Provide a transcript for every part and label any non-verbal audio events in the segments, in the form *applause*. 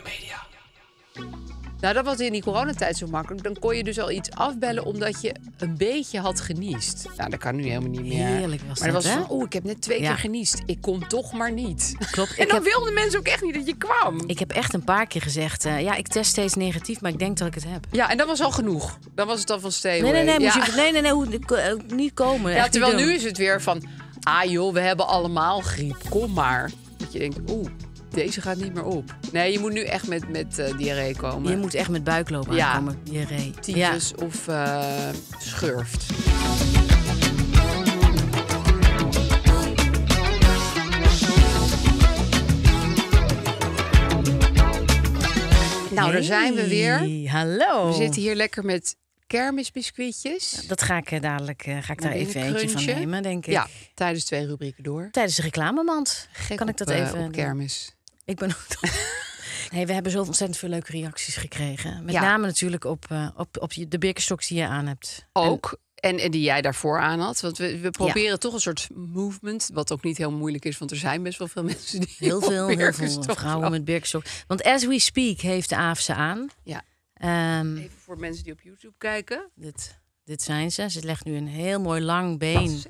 Media. Nou, dat was in die coronatijd zo makkelijk. Dan kon je dus al iets afbellen omdat je een beetje had geniest. Nou, dat kan nu helemaal niet meer. Heerlijk was maar dat, was van, oeh, ik heb net twee keer geniest. Ik kom toch maar niet. Klopt. *laughs* en dan wilden mensen ook echt niet dat je kwam. Ik heb echt een paar keer gezegd, eh, ja, ik test steeds negatief, maar ik denk dat ik het heb. Ja, en dat was al genoeg. Dan was het al van stevig. Nee, nee, nee, nee, nee, hoe, eh, niet komen. Ja, terwijl nu is het weer van, ah joh, we hebben allemaal griep, kom maar. Dat je denkt, oeh deze gaat niet meer op. Nee, je moet nu echt met, met uh, diarree komen. Je moet echt met buikloop ja. aankomen, diarree. Tietjes of uh, schurft. Nou, daar zijn we weer. Hallo. We zitten hier lekker met kermisbiscuitjes. dat ga ik eh, dadelijk ga ik daar even eentje van nemen, denk ik. Ja, tijdens twee rubrieken door. Tijdens de reclamemand kan ik dat even... op kermis. Ik ben ook. *laughs* Nee, we hebben zo ontzettend veel leuke reacties gekregen. Met name natuurlijk op, uh, op, op de birkenstok die je aan hebt. Ook. En, die jij daarvoor aan had. Want we, we proberen toch een soort movement. Wat ook niet heel moeilijk is, want er zijn best wel veel mensen die. Heel veel, heel veel vrouwen met birkstok. Want as we speak heeft de AAF ze aan. Ja. Ehm, Even voor mensen die op YouTube kijken. Dit, dit zijn ze. Ze legt nu een heel mooi lang been.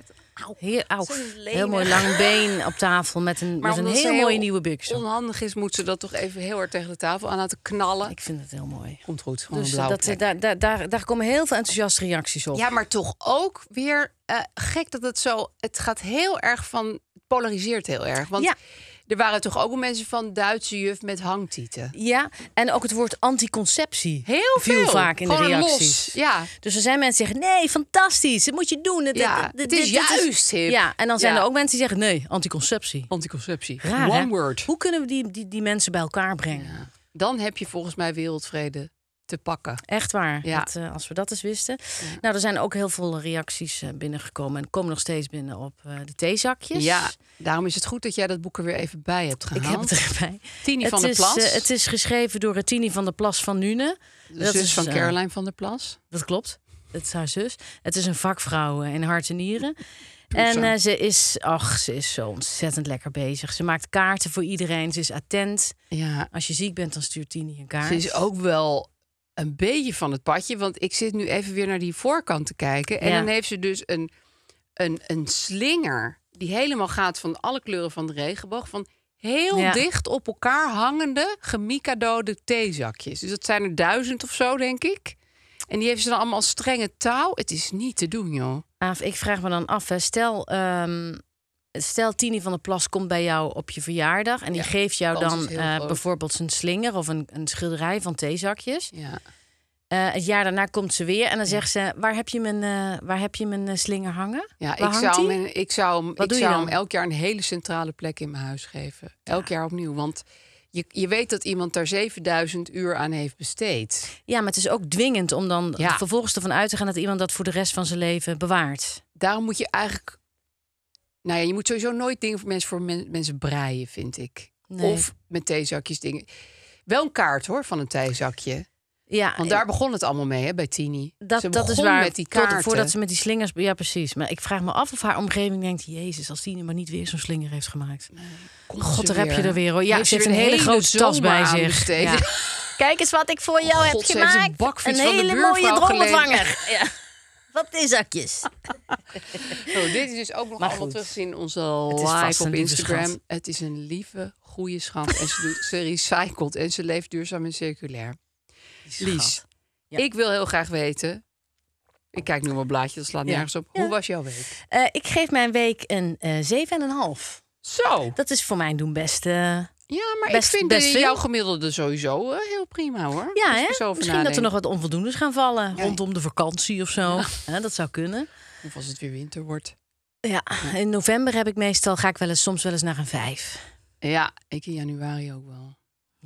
Heer, Een Heel mooi lang been op tafel met een, maar met een heel, mooie nieuwe buksen. onhandig is, moet ze dat toch even heel hard tegen de tafel aan laten knallen. Ik vind het heel mooi. Komt goed. Dus dat, daar, daar, daar, daar komen heel veel enthousiaste reacties op. Ja, maar toch ook weer eh, gek dat het zo... Het gaat heel erg van... Het polariseert heel erg. Want ja. Er waren toch ook mensen van Duitse juf met hangtieten. Ja, en ook het woord anticonceptie. Heel veel. vaak in de reacties. Los. Ja. Dus er zijn mensen die zeggen: nee, fantastisch, dat moet je doen. Het, ja, dit, het is juist. Hip. Ja, en dan zijn er ook mensen die zeggen: nee, anticonceptie. Anticonceptie. One word. Hoe kunnen we die, die, die mensen bij elkaar brengen? Dan heb je volgens mij wereldvrede te pakken. Echt waar. Ja. Dat, eh, als we dat eens wisten. Nou, er zijn ook heel veel reacties eh, binnengekomen en komen nog steeds binnen op eh, de theezakjes. Ja, daarom is het goed dat jij dat boek er weer even bij hebt gehaald. Ik heb het erbij. Tini van der Plas. het is geschreven door Tini van der Plas van Nune. De dat zus is, van Caroline van der Plas. Dat klopt. Het is haar zus. Het is een vakvrouw in hart en nieren. En ze is, ach, ze is zo ontzettend lekker bezig. Ze maakt kaarten voor iedereen. Ze is attent. Ja. Als je ziek bent, dan stuurt Tini een kaart. Ze is ook wel een beetje van het padje. Want ik zit nu even weer naar die voorkant te kijken. En dan heeft ze dus een, een, een slinger die helemaal gaat van alle kleuren van de regenboog. Van heel dicht op elkaar hangende gemikadode theezakjes. Dus dat zijn er duizend of zo, denk ik. En die heeft ze dan allemaal als strenge touw. Het is niet te doen, joh. Af, ah, ik vraag me dan af, hè. stel ehm, stel Tini van de Plas komt bij jou op je verjaardag en die geeft jou dan eh, bijvoorbeeld zijn slinger of een, een schilderij van theezakjes. Ja. Eh, het jaar daarna komt ze weer en dan zegt ze: Waar heb je mijn, eh, waar heb je mijn slinger hangen? Ja, ik zou, hem, ik zou, hem, ik zou hem elk jaar een hele centrale plek in mijn huis geven. Elk jaar opnieuw. Want je, je weet dat iemand daar 7000 uur aan heeft besteed. Ja, maar het is ook dwingend om dan vervolgens ervan uit te gaan dat iemand dat voor de rest van zijn leven bewaart. Daarom moet je eigenlijk nou ja, je moet sowieso nooit dingen voor mensen, voor mensen breien, vind ik. Of met theezakjes dingen. Wel een kaart hoor van een theezakje. Ja, Want daar begon het allemaal mee, hè, bij Tini. Dat, dat is waar. Met die kaart. Tot, voordat ze met die slingers. Ja, precies. Maar ik vraag me af of haar omgeving denkt: Jezus, als Tini maar niet weer zo'n slinger heeft gemaakt. God, daar heb je er weer hoor. Ja, ze heeft een, hele, grote tas bij zich. *laughs* Kijk eens wat ik voor jou oh, heb gemaakt. Een, een hele mooie dromenvanger. *laughs* Ja. Wat is zakjes. *laughs* Oh, dit is dus ook nog allemaal terug te zien in onze live op Instagram. Het is een lieve, goede schat. en ze, doet, ze en ze leeft duurzaam en circulair. Lies, ik wil heel graag weten... Ik kijk nu mijn blaadje, dat slaat nergens op. Hoe was jouw week? Eh, ik geef mijn week een uh, eh, 7,5. Zo! Dat is voor mij doen beste. Ja, maar ik vind best de, jouw gemiddelde sowieso eh, heel prima hoor. Ja, hè? Misschien dat er nog wat onvoldoendes gaan vallen rondom de vakantie of zo. dat zou kunnen. Of als het weer winter wordt. Ja, in november heb ik meestal, ga ik wel eens, soms wel eens naar een vijf. Ja, ik in januari ook wel.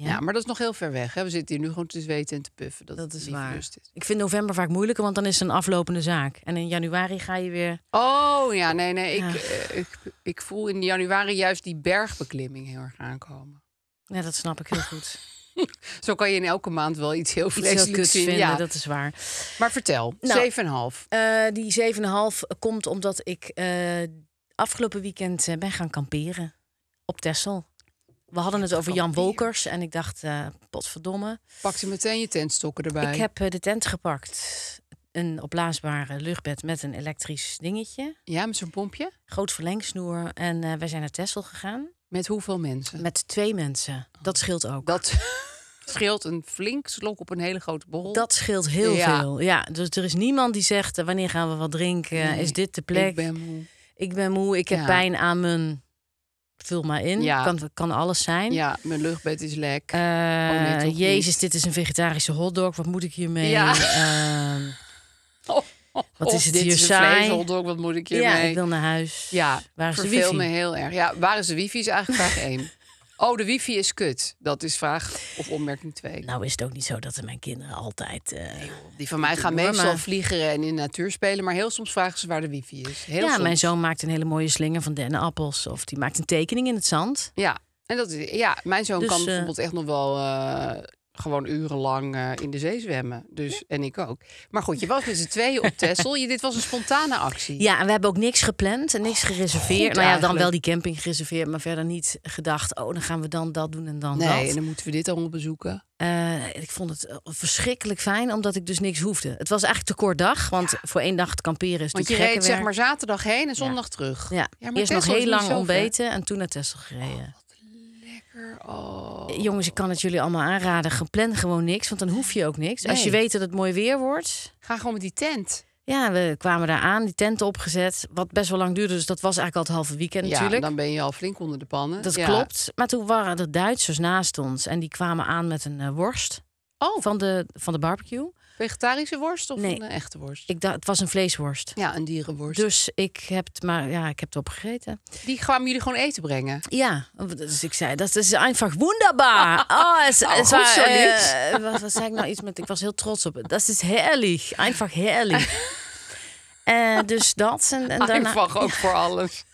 Ja. maar dat is nog heel ver weg. Hè? We zitten hier nu gewoon te zweten en te puffen. Dat, is waar. Is. Ik vind november vaak moeilijker, want dan is het een aflopende zaak. En in januari ga je weer. Oh ja, nee, nee. Ik, eh, ik, ik voel in januari juist die bergbeklimming heel erg aankomen. Ja, dat snap ik heel goed. *laughs* Zo kan je in elke maand wel iets heel vreselijks vinden. vinden. Ja, dat is waar. Maar vertel, nou, 7,5. Uh, eh, die 7,5 komt omdat ik eh, afgelopen weekend ben gaan kamperen op Tessel we hadden het over Jan Wolkers en ik dacht, uh, potverdomme. Pakte meteen je tentstokken erbij. Ik heb eh, de tent gepakt. Een opblaasbare luchtbed met een elektrisch dingetje. Ja, met zo'n pompje. Groot verlengsnoer. En uh, wij zijn naar Tessel gegaan. Met hoeveel mensen? Met twee mensen. Dat scheelt ook. Dat *laughs* scheelt een flink slok op een hele grote bol. Dat scheelt heel veel. Ja, dus er is niemand die zegt, wanneer gaan we wat drinken? is dit de plek? Ik ben moe. Ik ben moe. Ik heb pijn aan mijn Vul maar in. Ja. Kan, kan alles zijn. Ja, mijn luchtbed is lek. oh Jezus, dit is een vegetarische hotdog. Wat moet ik hiermee? Ja. Ehm, *laughs* wat is het dit hier is saai? hotdog. Wat moet ik hiermee? Ja, ik wil naar huis. Ja, waar is de wifi? me heel erg. Ja, waar is de wifi eigenlijk vraag 1. *laughs* Oh, de wifi is kut. Dat is vraag of opmerking 2. Nou is het ook niet zo dat mijn kinderen altijd... Eh, die van mij gaan doen, meestal vliegen en in de natuur spelen. Maar heel soms vragen ze waar de wifi is. Heel ja, mijn zoon maakt een hele mooie slinger van dennenappels. Of die maakt een tekening in het zand. Ja, en dat, ja mijn zoon dus, kan eh, bijvoorbeeld echt nog wel... Eh, gewoon urenlang eh, in de zee zwemmen. Dus, En ik ook. Maar goed, je was met z'n tweeën op *laughs* Texel. Je, dit was een spontane actie. Ja, en we hebben ook niks gepland en niks oh, gereserveerd. nou ja, dan wel die camping gereserveerd, maar verder niet gedacht... oh, dan gaan we dan dat doen en dan nee, dat. Nee, en dan moeten we dit allemaal bezoeken. Eh, ik vond het eh, verschrikkelijk fijn, omdat ik dus niks hoefde. Het was eigenlijk te kort dag, want voor één dag te kamperen is natuurlijk Want je reed zeg maar zaterdag heen en zondag ja. terug. Ja, ja maar eerst nog heel lang ontbeten en toen naar Texel gereden. Oh, Oh. Jongens, ik kan het jullie allemaal aanraden. Plan gewoon niks, want dan hoef je ook niks. Als je weet dat het mooi weer wordt. Ga gewoon met die tent. Ja, we kwamen daar aan, die tent opgezet. Wat best wel lang duurde, dus dat was eigenlijk al het halve weekend ja, dan ben je al flink onder de pannen. Dat klopt. Maar toen waren de Duitsers naast ons en die kwamen aan met een eh, worst. Oh. Van de, van de barbecue. Vegetarische worst of een eh, echte worst? Ik dacht, het was een vleesworst. Ja, een dierenworst. Dus ik heb het, maar ja, ik heb het opgegeten. Die kwamen jullie gewoon eten brengen? Ja, dus ik zei, dat is einfach wunderbar. *laughs* Ah, oh, het, was, uh, wat, wat, zei nou iets met, ik was heel trots op het. Dat is heerlijk, einfach heerlijk. uh, *laughs* dus dat en, en daarna... Einfach ook voor alles.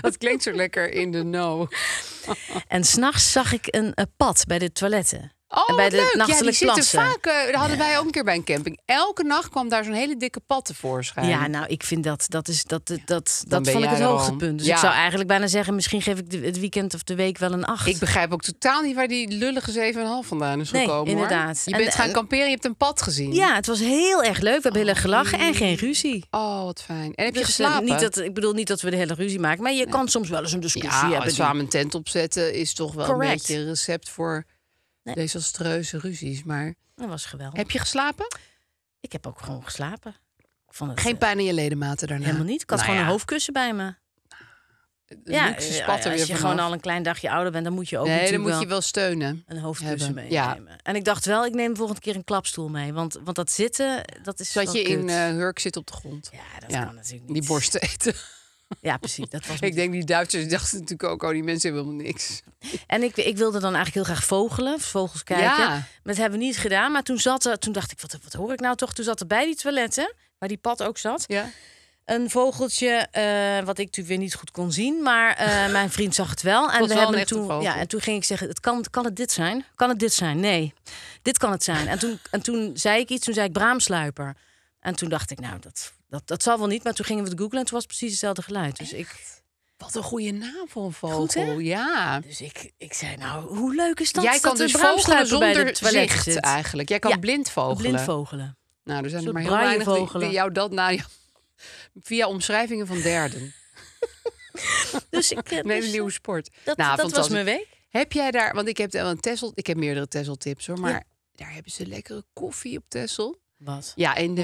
Dat klinkt zo lekker in de no. *laughs* en s'nachts zag ik een, een eh, pad bij de toiletten. Oh, dat bij de nachtelijke Vaak, eh, hadden wij ook een keer bij een camping. Elke nacht kwam daar zo'n hele dikke pad tevoorschijn. Ja, nou, ik vind dat, dat, is, dat, dat, dat, dat vond ik het hoogtepunt. Dus ja. ik zou eigenlijk bijna zeggen, misschien geef ik het weekend of de week wel een acht. Ik begrijp ook totaal niet waar die lullige 7,5 vandaan is nee, gekomen. inderdaad. Je bent gaan kamperen, je hebt een pad gezien. Ja, het was heel erg leuk. We hebben oh, heel gelachen en geen ruzie. Oh, wat fijn. En heb je dus, eh, geslapen? Niet dat, ik bedoel niet dat we de hele ruzie maken, maar je kan soms wel eens een discussie ja, hebben. samen een tent opzetten is toch wel een beetje een recept voor Nee. Desastreuze ruzies, maar... Dat was geweldig. Heb je geslapen? Ik heb ook gewoon geslapen. het, Geen eh, pijn in je ledematen daarna? Helemaal niet. Ik had nou gewoon een hoofdkussen bij me. ja, als je gewoon al een klein dagje ouder bent, dan moet je ook nee, dan moet je wel steunen. Een hoofdkussen meenemen. Ja. En ik dacht wel, ik neem volgende keer een klapstoel mee, want, want dat zitten, dat is. Dat je in eh, hurk zit op de grond. Ja, dat kan natuurlijk niet. Die borsten *laughs* eten. Ja, precies. Dat was *laughs* ik denk die Duitsers dachten natuurlijk ook, al oh, die mensen hebben helemaal niks. En ik, ik wilde dan eigenlijk heel graag vogelen, vogels kijken. Maar dat hebben we niet gedaan. Maar toen zat er, toen dacht ik, wat, wat hoor ik nou toch? Toen zat er bij die toiletten, waar die pad ook zat. Ja. Een vogeltje, eh, wat ik natuurlijk weer niet goed kon zien, maar eh, *laughs* mijn vriend zag het wel. En, we hebben toen, ja, en toen ging ik zeggen: het kan, kan het dit zijn? Kan het dit zijn? Nee, dit kan het zijn. En toen, en toen zei ik iets, toen zei ik braamsluiper. En toen dacht ik, nou, dat, dat, dat zal wel niet, maar toen gingen we het googlen en toen was precies hetzelfde geluid. Dus ik. Wat een goede naam voor een vogel. ja. Dus ik, ik zei, nou, hoe leuk is dat? Jij kan dat dus vogelen zonder zicht eigenlijk. Jij kan blindvogelen. blind vogelen. Blind vogelen. Nou, er zijn er maar heel weinig vogelen. die, jou dat na *laughs* via omschrijvingen van derden. *laughs* dus ik heb eh, een dus, eh, nieuwe sport. Dat, nou, dat was mijn week. Heb jij daar, want ik heb wel een Tessel, ik heb meerdere Tessel tips hoor, maar daar hebben ze lekkere koffie op Tessel. Ja, in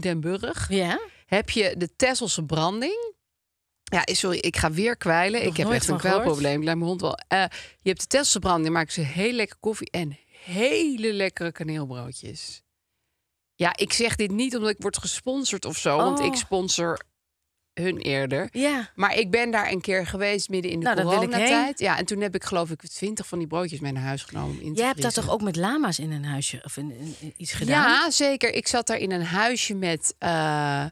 Den, Burg ja? heb je de Tesselse branding. Ja, sorry, ik ga weer kwijlen. ik heb echt een kwelprobleem. Laat mijn hond wel. Eh, je hebt de Tesselse branding, daar maken ze heel lekker koffie en hele lekkere kaneelbroodjes. Ja, ik zeg dit niet omdat ik word gesponsord of zo. Want ik oh. sponsor hun eerder. Ja. Maar ik ben daar een keer geweest midden in de nou, coronatijd. Ja, en toen heb ik geloof ik twintig van die broodjes mee naar huis genomen. in Jij hebt dat toch ook met lama's in een huisje of in, iets gedaan? Ja, zeker. Ik zat daar in een huisje met eh,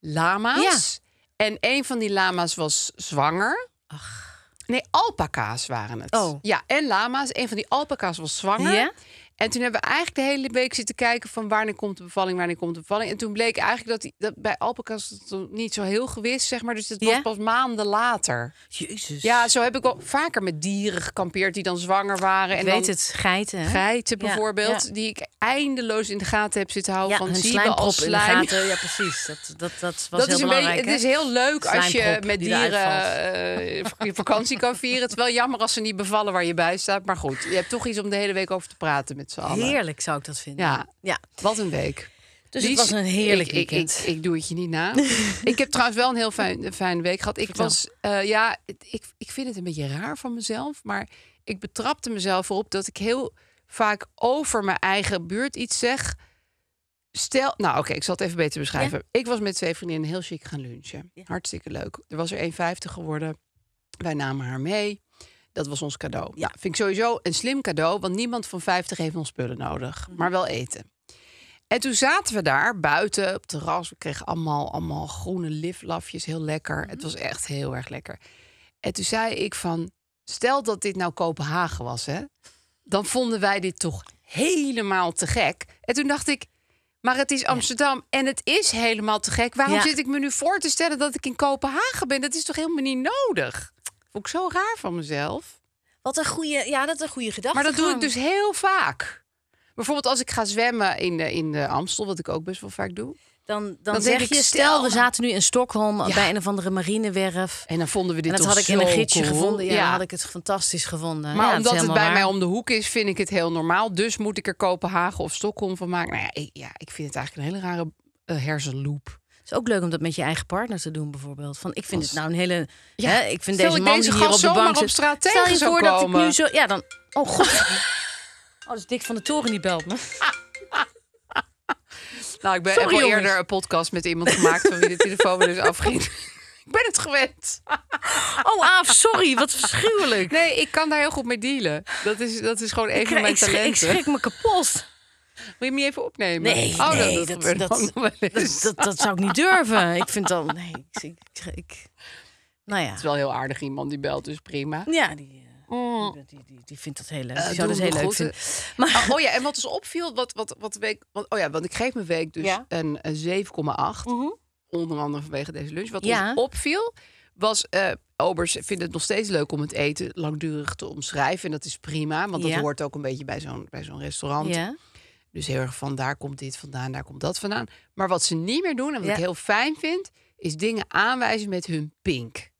lama's. En een van die lama's was zwanger. Ach. Nee, alpaca's waren het. Oh. Ja, en lama's. Een van die alpaca's was zwanger. Ja? En toen hebben we eigenlijk de hele week zitten kijken van wanneer komt de bevalling, wanneer komt de bevalling. En toen bleek eigenlijk dat, die, dat bij alpaca's het niet zo heel gewist, zeg maar. Dus het was pas maanden later. Jezus. Ja, zo heb ik wel vaker met dieren gekampeerd die dan zwanger waren. En Weet dan, het, geiten. Hè? Geiten bijvoorbeeld, die ik eindeloos in de gaten heb zitten houden. van zien als slijm. Ja, precies. Dat, dat, dat was dat heel is belangrijk. Beetje, het is heel leuk als je met dieren uh, vakantie kan vieren. Het is wel jammer als ze niet bevallen waar je bij staat. Maar goed, je hebt toch iets om de hele week over te praten met Heerlijk zou ik dat vinden. Ja, wat een week. Dus het was een heerlijk weekend. Ik, ik, ik, doe het je niet na. *laughs* ik heb trouwens wel een heel fijn, fijne week gehad. Ik was, eh, ja, ik, ik vind het een beetje raar van mezelf. Maar ik betrapte mezelf erop dat ik heel vaak over mijn eigen buurt iets zeg. Stel, nou oké, ik zal het even beter beschrijven. Ik was met twee vriendinnen heel chic gaan lunchen. Hartstikke leuk. Er was er 1,50 geworden. Wij namen haar mee. Dat was ons cadeau. Ja. vind ik sowieso een slim cadeau, want niemand van 50 heeft ons spullen nodig, mhm. maar wel eten. En toen zaten we daar buiten op het terras. We kregen allemaal, allemaal groene liflafjes, heel lekker. Mhm. Het was echt heel erg lekker. En toen zei ik van, stel dat dit nou Kopenhagen was, hè? Dan vonden wij dit toch helemaal te gek. En toen dacht ik, maar het is Amsterdam en het is helemaal te gek. Waarom zit ik me nu voor te stellen dat ik in Kopenhagen ben? Dat is toch helemaal niet nodig? Ook zo raar van mezelf. Wat een goede, ja, dat een goede gedachte. Maar dat doe ik dus heel vaak. Bijvoorbeeld als ik ga zwemmen in de, in de Amstel, wat ik ook best wel vaak doe. Dan, dan, zeg je, stel, we zaten nu in Stockholm bij een of andere marinewerf. En dan vonden we dit En dat had ik in een gidsje gevonden. Ja, had ik het fantastisch gevonden. Maar omdat het, bij mij om de hoek is, vind ik het heel normaal. Dus moet ik er Kopenhagen of Stockholm van maken. Nou ja, ja, ik vind het eigenlijk een hele rare eh, hersenloop is ook leuk om dat met je eigen partner te doen, bijvoorbeeld. Van ik vind het nou een hele. Hè, ik vind deze man hier op de bank op straat Stel je voor dat ik nu zo. Ja, dan. Oh god. *laughs* oh, dus Dick van de Toren die belt me. *laughs* nou, ik ben al eerder een podcast met iemand gemaakt van wie de telefoon dus *laughs* afging. Ik ben het gewend. Oh, sorry. Wat verschuwelijk. Nee, ik kan daar heel goed mee dealen. Dat is, dat is gewoon even mijn talent. Ik schrik me kapot. Wil je me even opnemen? Nee, oh, dat, dat, dat, dat, zou ik niet durven. Ik vind dan, nee, ik, ik, nou ja. Het is wel heel aardig iemand die belt, dus prima. Ja, die, eh, mm. die, die, die, vindt dat heel leuk. Eh, die uh, zou heel leuk vinden. Maar, oh, oh, ja, en wat ons dus opviel, wat, wat, wat week, oh ja, want ik geef mijn week dus een, 7,8. Mhm. Onder andere vanwege deze lunch. Wat ons opviel, was eh, obers vinden het nog steeds leuk om het eten langdurig te omschrijven. En dat is prima, want dat hoort ook een beetje bij zo'n bij zo'n restaurant. Ja. Dus heel erg van daar komt dit vandaan, daar komt dat vandaan. Maar wat ze niet meer doen en wat ik heel fijn vind, is dingen aanwijzen met hun pink.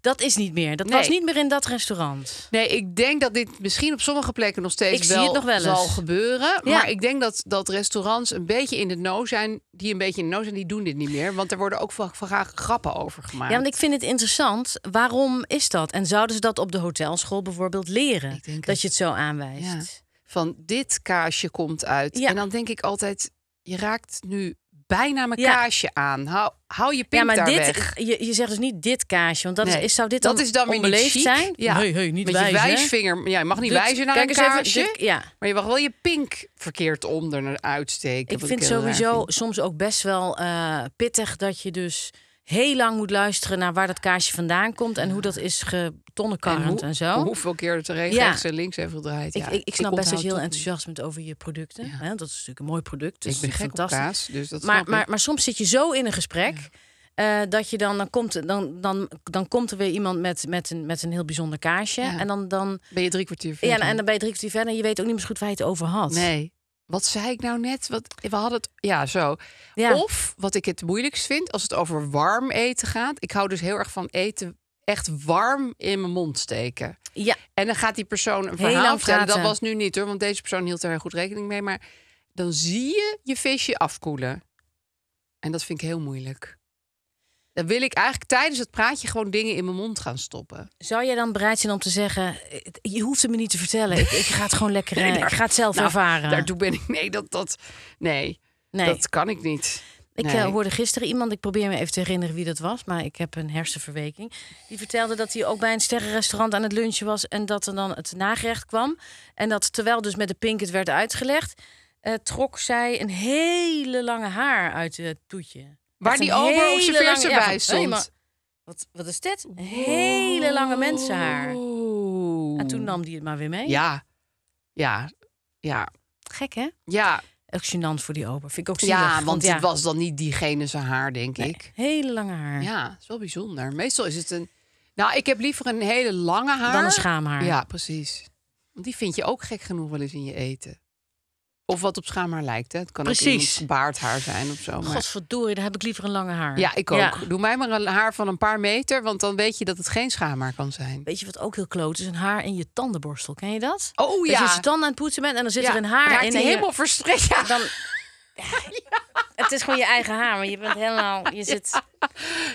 Dat is niet meer. Dat was niet meer in dat restaurant. Nee, ik denk dat dit misschien op sommige plekken nog steeds wel, nog wel zal gebeuren. Maar ik denk dat, dat restaurants een beetje in de no zijn. Die een beetje in de no zijn, die doen dit niet meer. Want er worden ook vaak, graag grappen over gemaakt. Ja, want ik vind het interessant. Waarom is dat? En zouden ze dat op de hotelschool bijvoorbeeld leren? Dat je het zo aanwijst. Ja van dit kaasje komt uit. En dan denk ik altijd, je raakt nu bijna mijn kaasje aan. Hou, je pink ja, maar dit, weg. Je, je, zegt dus niet dit kaasje, want dat is, zou dit dan dat is dan onbeleefd zijn? Ja. Hey, hey, niet Met wijzen, je wijsvinger. Ja, je mag niet dit, wijzen naar een kaasje, ja. maar je mag wel je pink verkeerd onder naar uitsteken. Ik vind sowieso soms ook best wel eh, pittig dat je dus heel lang moet luisteren naar waar dat kaasje vandaan komt en hoe dat is getonnenkarrend en, en zo. Hoeveel keer het er rechts ja. en links en gedraaid. Ja. Ik, ik, snap best dat je nou heel enthousiast bent over je producten. Hè? Dat is natuurlijk een mooi product. Dus ik ben gek op kaas, dus dat maar, maar, maar, soms zit je zo in een gesprek. Eh, dat je dan, dan komt, dan, dan, dan komt er weer iemand met, met, een, met een heel bijzonder kaasje. En dan, dan ben je drie kwartier verder. Ja, en dan ben je drie kwartier verder en je weet ook niet meer goed waar je het over had. Nee, wat zei ik nou net? Wat, we hadden het, ja, zo. Of, wat ik het moeilijkst vind, als het over warm eten gaat. Ik hou dus heel erg van eten echt warm in mijn mond steken. Ja. En dan gaat die persoon een verhaal vertellen. Dat was nu niet hoor, want deze persoon hield er heel goed rekening mee. Maar dan zie je je visje afkoelen. En dat vind ik heel moeilijk wil ik eigenlijk tijdens het praatje gewoon dingen in mijn mond gaan stoppen. Zou jij dan bereid zijn om te zeggen: eh, Je hoeft het me niet te vertellen. Ik, ik ga het gewoon lekker. Nee, eh, ik ga het zelf nou, ervaren. Daartoe ben ik. Nee, dat, dat, nee, nee. dat kan ik niet. Ik eh, hoorde gisteren iemand, ik probeer me even te herinneren wie dat was, maar ik heb een hersenverweking. Die vertelde dat hij ook bij een sterrenrestaurant aan het lunchen was en dat er dan het nagerecht kwam. En dat terwijl dus met de pink het werd uitgelegd, trok zij een hele lange haar uit het toetje. Waar die ober op zijn veerste bij stond. wat, wat is dit? hele lange mensenhaar. En nou, toen nam die het maar weer mee. Ja. Ja. Ja. Gek, hè? Ja. Ook voor die ober. Vind ik ook zielig. Ja, want, het was dan niet diegene zijn haar, denk ik. Hele lange haar. Ja, dat is wel bijzonder. Meestal is het een... Nou, ik heb liever een hele lange haar. Dan een schaamhaar. Ja, precies. Want die vind je ook gek genoeg wel eens in je eten. Of wat op schaamhaar lijkt. Hè. Het kan Precies. ook baardhaar zijn of zo. Maar... Godverdorie, daar heb ik liever een lange haar. Ja, ik ook. Doe mij maar een haar van een paar meter, want dan weet je dat het geen schaamhaar kan zijn. Weet je wat ook heel kloot is? Een haar in je tandenborstel. Ken je dat? Oh ja. als je tanden aan het poetsen bent en dan zit er een haar in. En helemaal je... verstrekt. Ja. Dan het is gewoon je eigen haar, maar je bent helemaal. Je zit.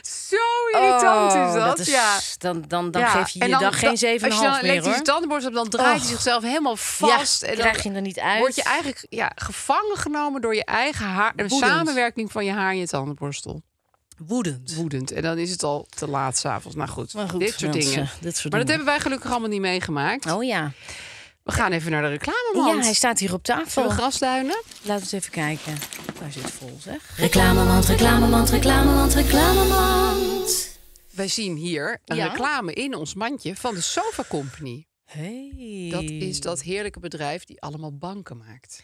Zo irritant oh, is dat. ja. Dan, dan, dan geef je je dan, dag geen 7,5 meer. Als je dan een elektrische tandenborstel hebt, dan draait hij zichzelf helemaal vast. en dan krijg je er niet uit. Word je eigenlijk ja, gevangen genomen door je eigen haar. en samenwerking van je haar en je tandenborstel. Woedend. Woedend. En dan is het al te laat s'avonds. Nou goed, maar goed dit, soort dingen. dit soort dingen. maar dat hebben wij gelukkig allemaal niet meegemaakt. Oh ja. We gaan even naar de reclamemand. Ja, hij staat hier op tafel. De grasduinen. Laten we eens even kijken. Daar zit vol, zeg. Reclamemand, reclamemand, reclamemand, reclamemand. Wij zien hier een reclame in ons mandje van de Sofa Company. Hey. Dat is dat heerlijke bedrijf die allemaal banken maakt.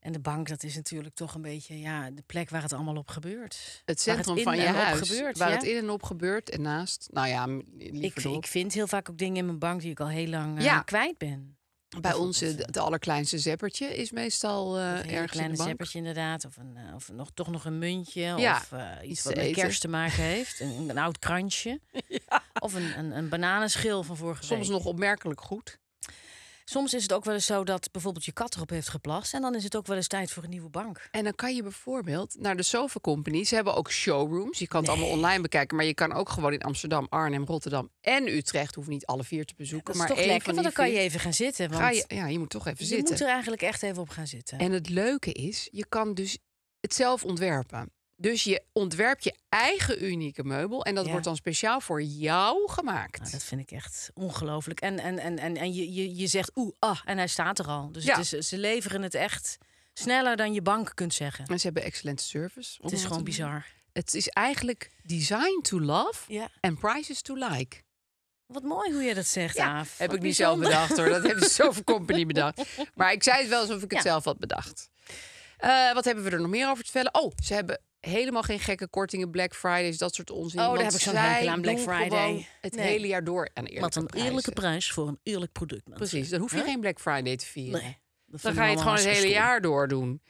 En de bank, dat is natuurlijk toch een beetje ja, de plek waar het allemaal op gebeurt. Het centrum van je huis. waar het in en op gebeurt en naast. Nou ja, ik, ik, vind heel vaak ook dingen in mijn bank die ik al heel lang eh, kwijt ben. Bij ons eh, het, allerkleinste zeppertje is meestal uh, ergens Een kleine zeppertje inderdaad. Of, een, eh, of nog, toch nog een muntje. of iets, wat met kerst te maken heeft. een, oud kransje. *laughs* Of een, een, een bananenschil van vorige Soms nog opmerkelijk goed. Soms is het ook wel eens zo dat bijvoorbeeld je kat erop heeft geplast. En dan is het ook wel eens tijd voor een nieuwe bank. En dan kan je bijvoorbeeld naar de Sofa Company. Ze hebben ook showrooms. Je kan het allemaal online bekijken. Maar je kan ook gewoon in Amsterdam, Arnhem, Rotterdam en Utrecht. Hoef niet alle vier te bezoeken. Ja, dat is maar toch lekker, want dan kan je even gaan zitten. Want Ga je, ja, je moet toch even zitten. Je moet er eigenlijk echt even op gaan zitten. En het leuke is, je kan dus het zelf ontwerpen. Dus je ontwerpt je eigen unieke meubel. En dat wordt dan speciaal voor jou gemaakt. Nou, dat vind ik echt ongelooflijk. En, en, en, en, en je, je, je zegt oeh, ah, en hij staat er al. Dus het is, ze leveren het echt sneller dan je bank kunt zeggen. En ze hebben excellente service. Het is gewoon bizar. Het is eigenlijk design to love en prices to like. Wat mooi hoe je dat zegt, Aaf. Heb ik niet zelf bedacht hoor. Dat ze Zoveel *laughs* Company bedacht. Maar ik zei het wel alsof ik het zelf had bedacht. Eh, wat hebben we er nog meer over te vertellen? Oh, ze hebben helemaal geen gekke kortingen, Black Fridays, dat soort onzin. Oh, daar heb ik zo'n hekel aan Black Friday. Het hele jaar door aan eerlijke Wat een eerlijke prijs voor een eerlijk product. Precies, dan hoef je geen Black Friday te vieren. dan ga je het gewoon het hele jaar door doen.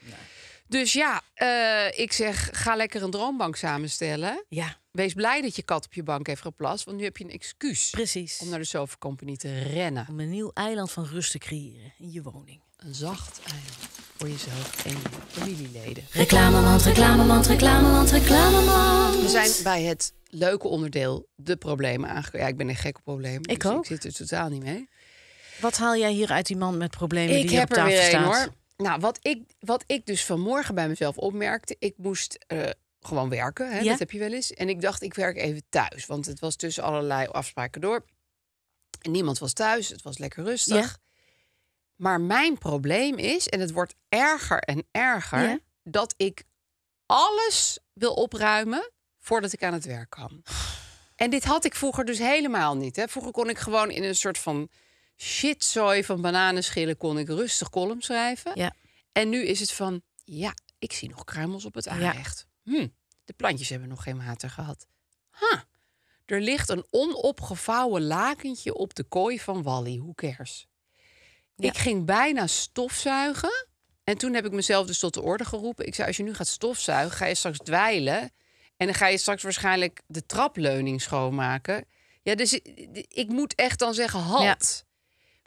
Dus ja, eh, ik zeg, ga lekker een droombank samenstellen. Ja. Wees blij dat je kat op je bank heeft geplast, want nu heb je een excuus. Precies. Om naar de Sofa Company te rennen. Om een nieuw eiland van rust te creëren in je woning. Een zacht eiland voor jezelf en je familieleden. Reclamemand, reclamemand, reclamemand, reclamemand. We zijn bij het leuke onderdeel, de problemen aangekomen. Ja, ik ben een gek op problemen. Ik dus ook. Ik zit er totaal niet mee. Wat haal jij hier uit die man met problemen ik die heb op tafel er weer een, hoor. Nou, wat ik, wat ik dus vanmorgen bij mezelf opmerkte, ik moest eh, gewoon werken. Hè? Dat heb je wel eens. En ik dacht, ik werk even thuis. Want het was tussen allerlei afspraken door. En niemand was thuis. Het was lekker rustig. Ja. Maar mijn probleem is, en het wordt erger en erger, dat ik alles wil opruimen voordat ik aan het werk kan. En dit had ik vroeger dus helemaal niet. Hè. Vroeger kon ik gewoon in een soort van shitzooi van bananenschillen kon ik rustig column schrijven. Ja. En nu is het van, ja, ik zie nog kruimels op het aanrecht. Hm, de plantjes hebben nog geen water gehad. Ha, er ligt een onopgevouwen lakentje op de kooi van Wally. Hoe cares? Ik ging bijna stofzuigen. En toen heb ik mezelf dus tot de orde geroepen. Ik zei, als je nu gaat stofzuigen, ga je straks dweilen. En dan ga je straks waarschijnlijk de trapleuning schoonmaken. Ja, dus ik moet echt dan zeggen, halt.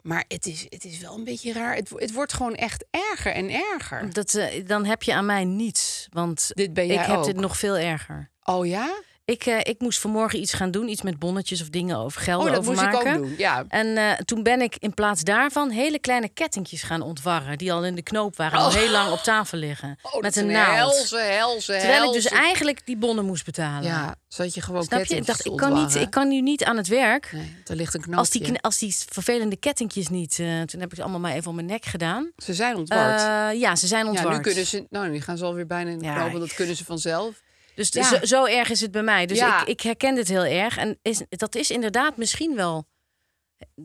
Maar het is, het is wel een beetje raar. Het, het wordt gewoon echt erger en erger. Dat, eh, dan heb je aan mij niets. Want dit ben jij ik heb dit nog veel erger. Oh ja? Ik, eh, ik moest vanmorgen iets gaan doen, iets met bonnetjes of dingen over geld oh, overmaken. Doen, ja. En eh, toen ben ik in plaats daarvan hele kleine kettingjes gaan ontwarren. Die al in de knoop waren, al oh. heel lang op tafel liggen. Oh, met een naald. Helse, helse, Terwijl ik dus eigenlijk die bonnen moest betalen. Ja, zodat je gewoon Snap je? Ik dacht, ik kan, niet, ik kan nu niet aan het werk. Nee, er ligt een knoopje. Als die, als die vervelende kettingjes niet... Eh, toen heb ik ze allemaal maar even om mijn nek gedaan. Ze zijn ontward. ja, ze zijn ontward. Ja, nu, kunnen ze, nou, nu gaan ze alweer bijna in de knoop, Want dat kunnen ze vanzelf. Dus zo, erg is het bij mij. Dus ik, ik, herken dit heel erg. En is, dat is inderdaad misschien wel,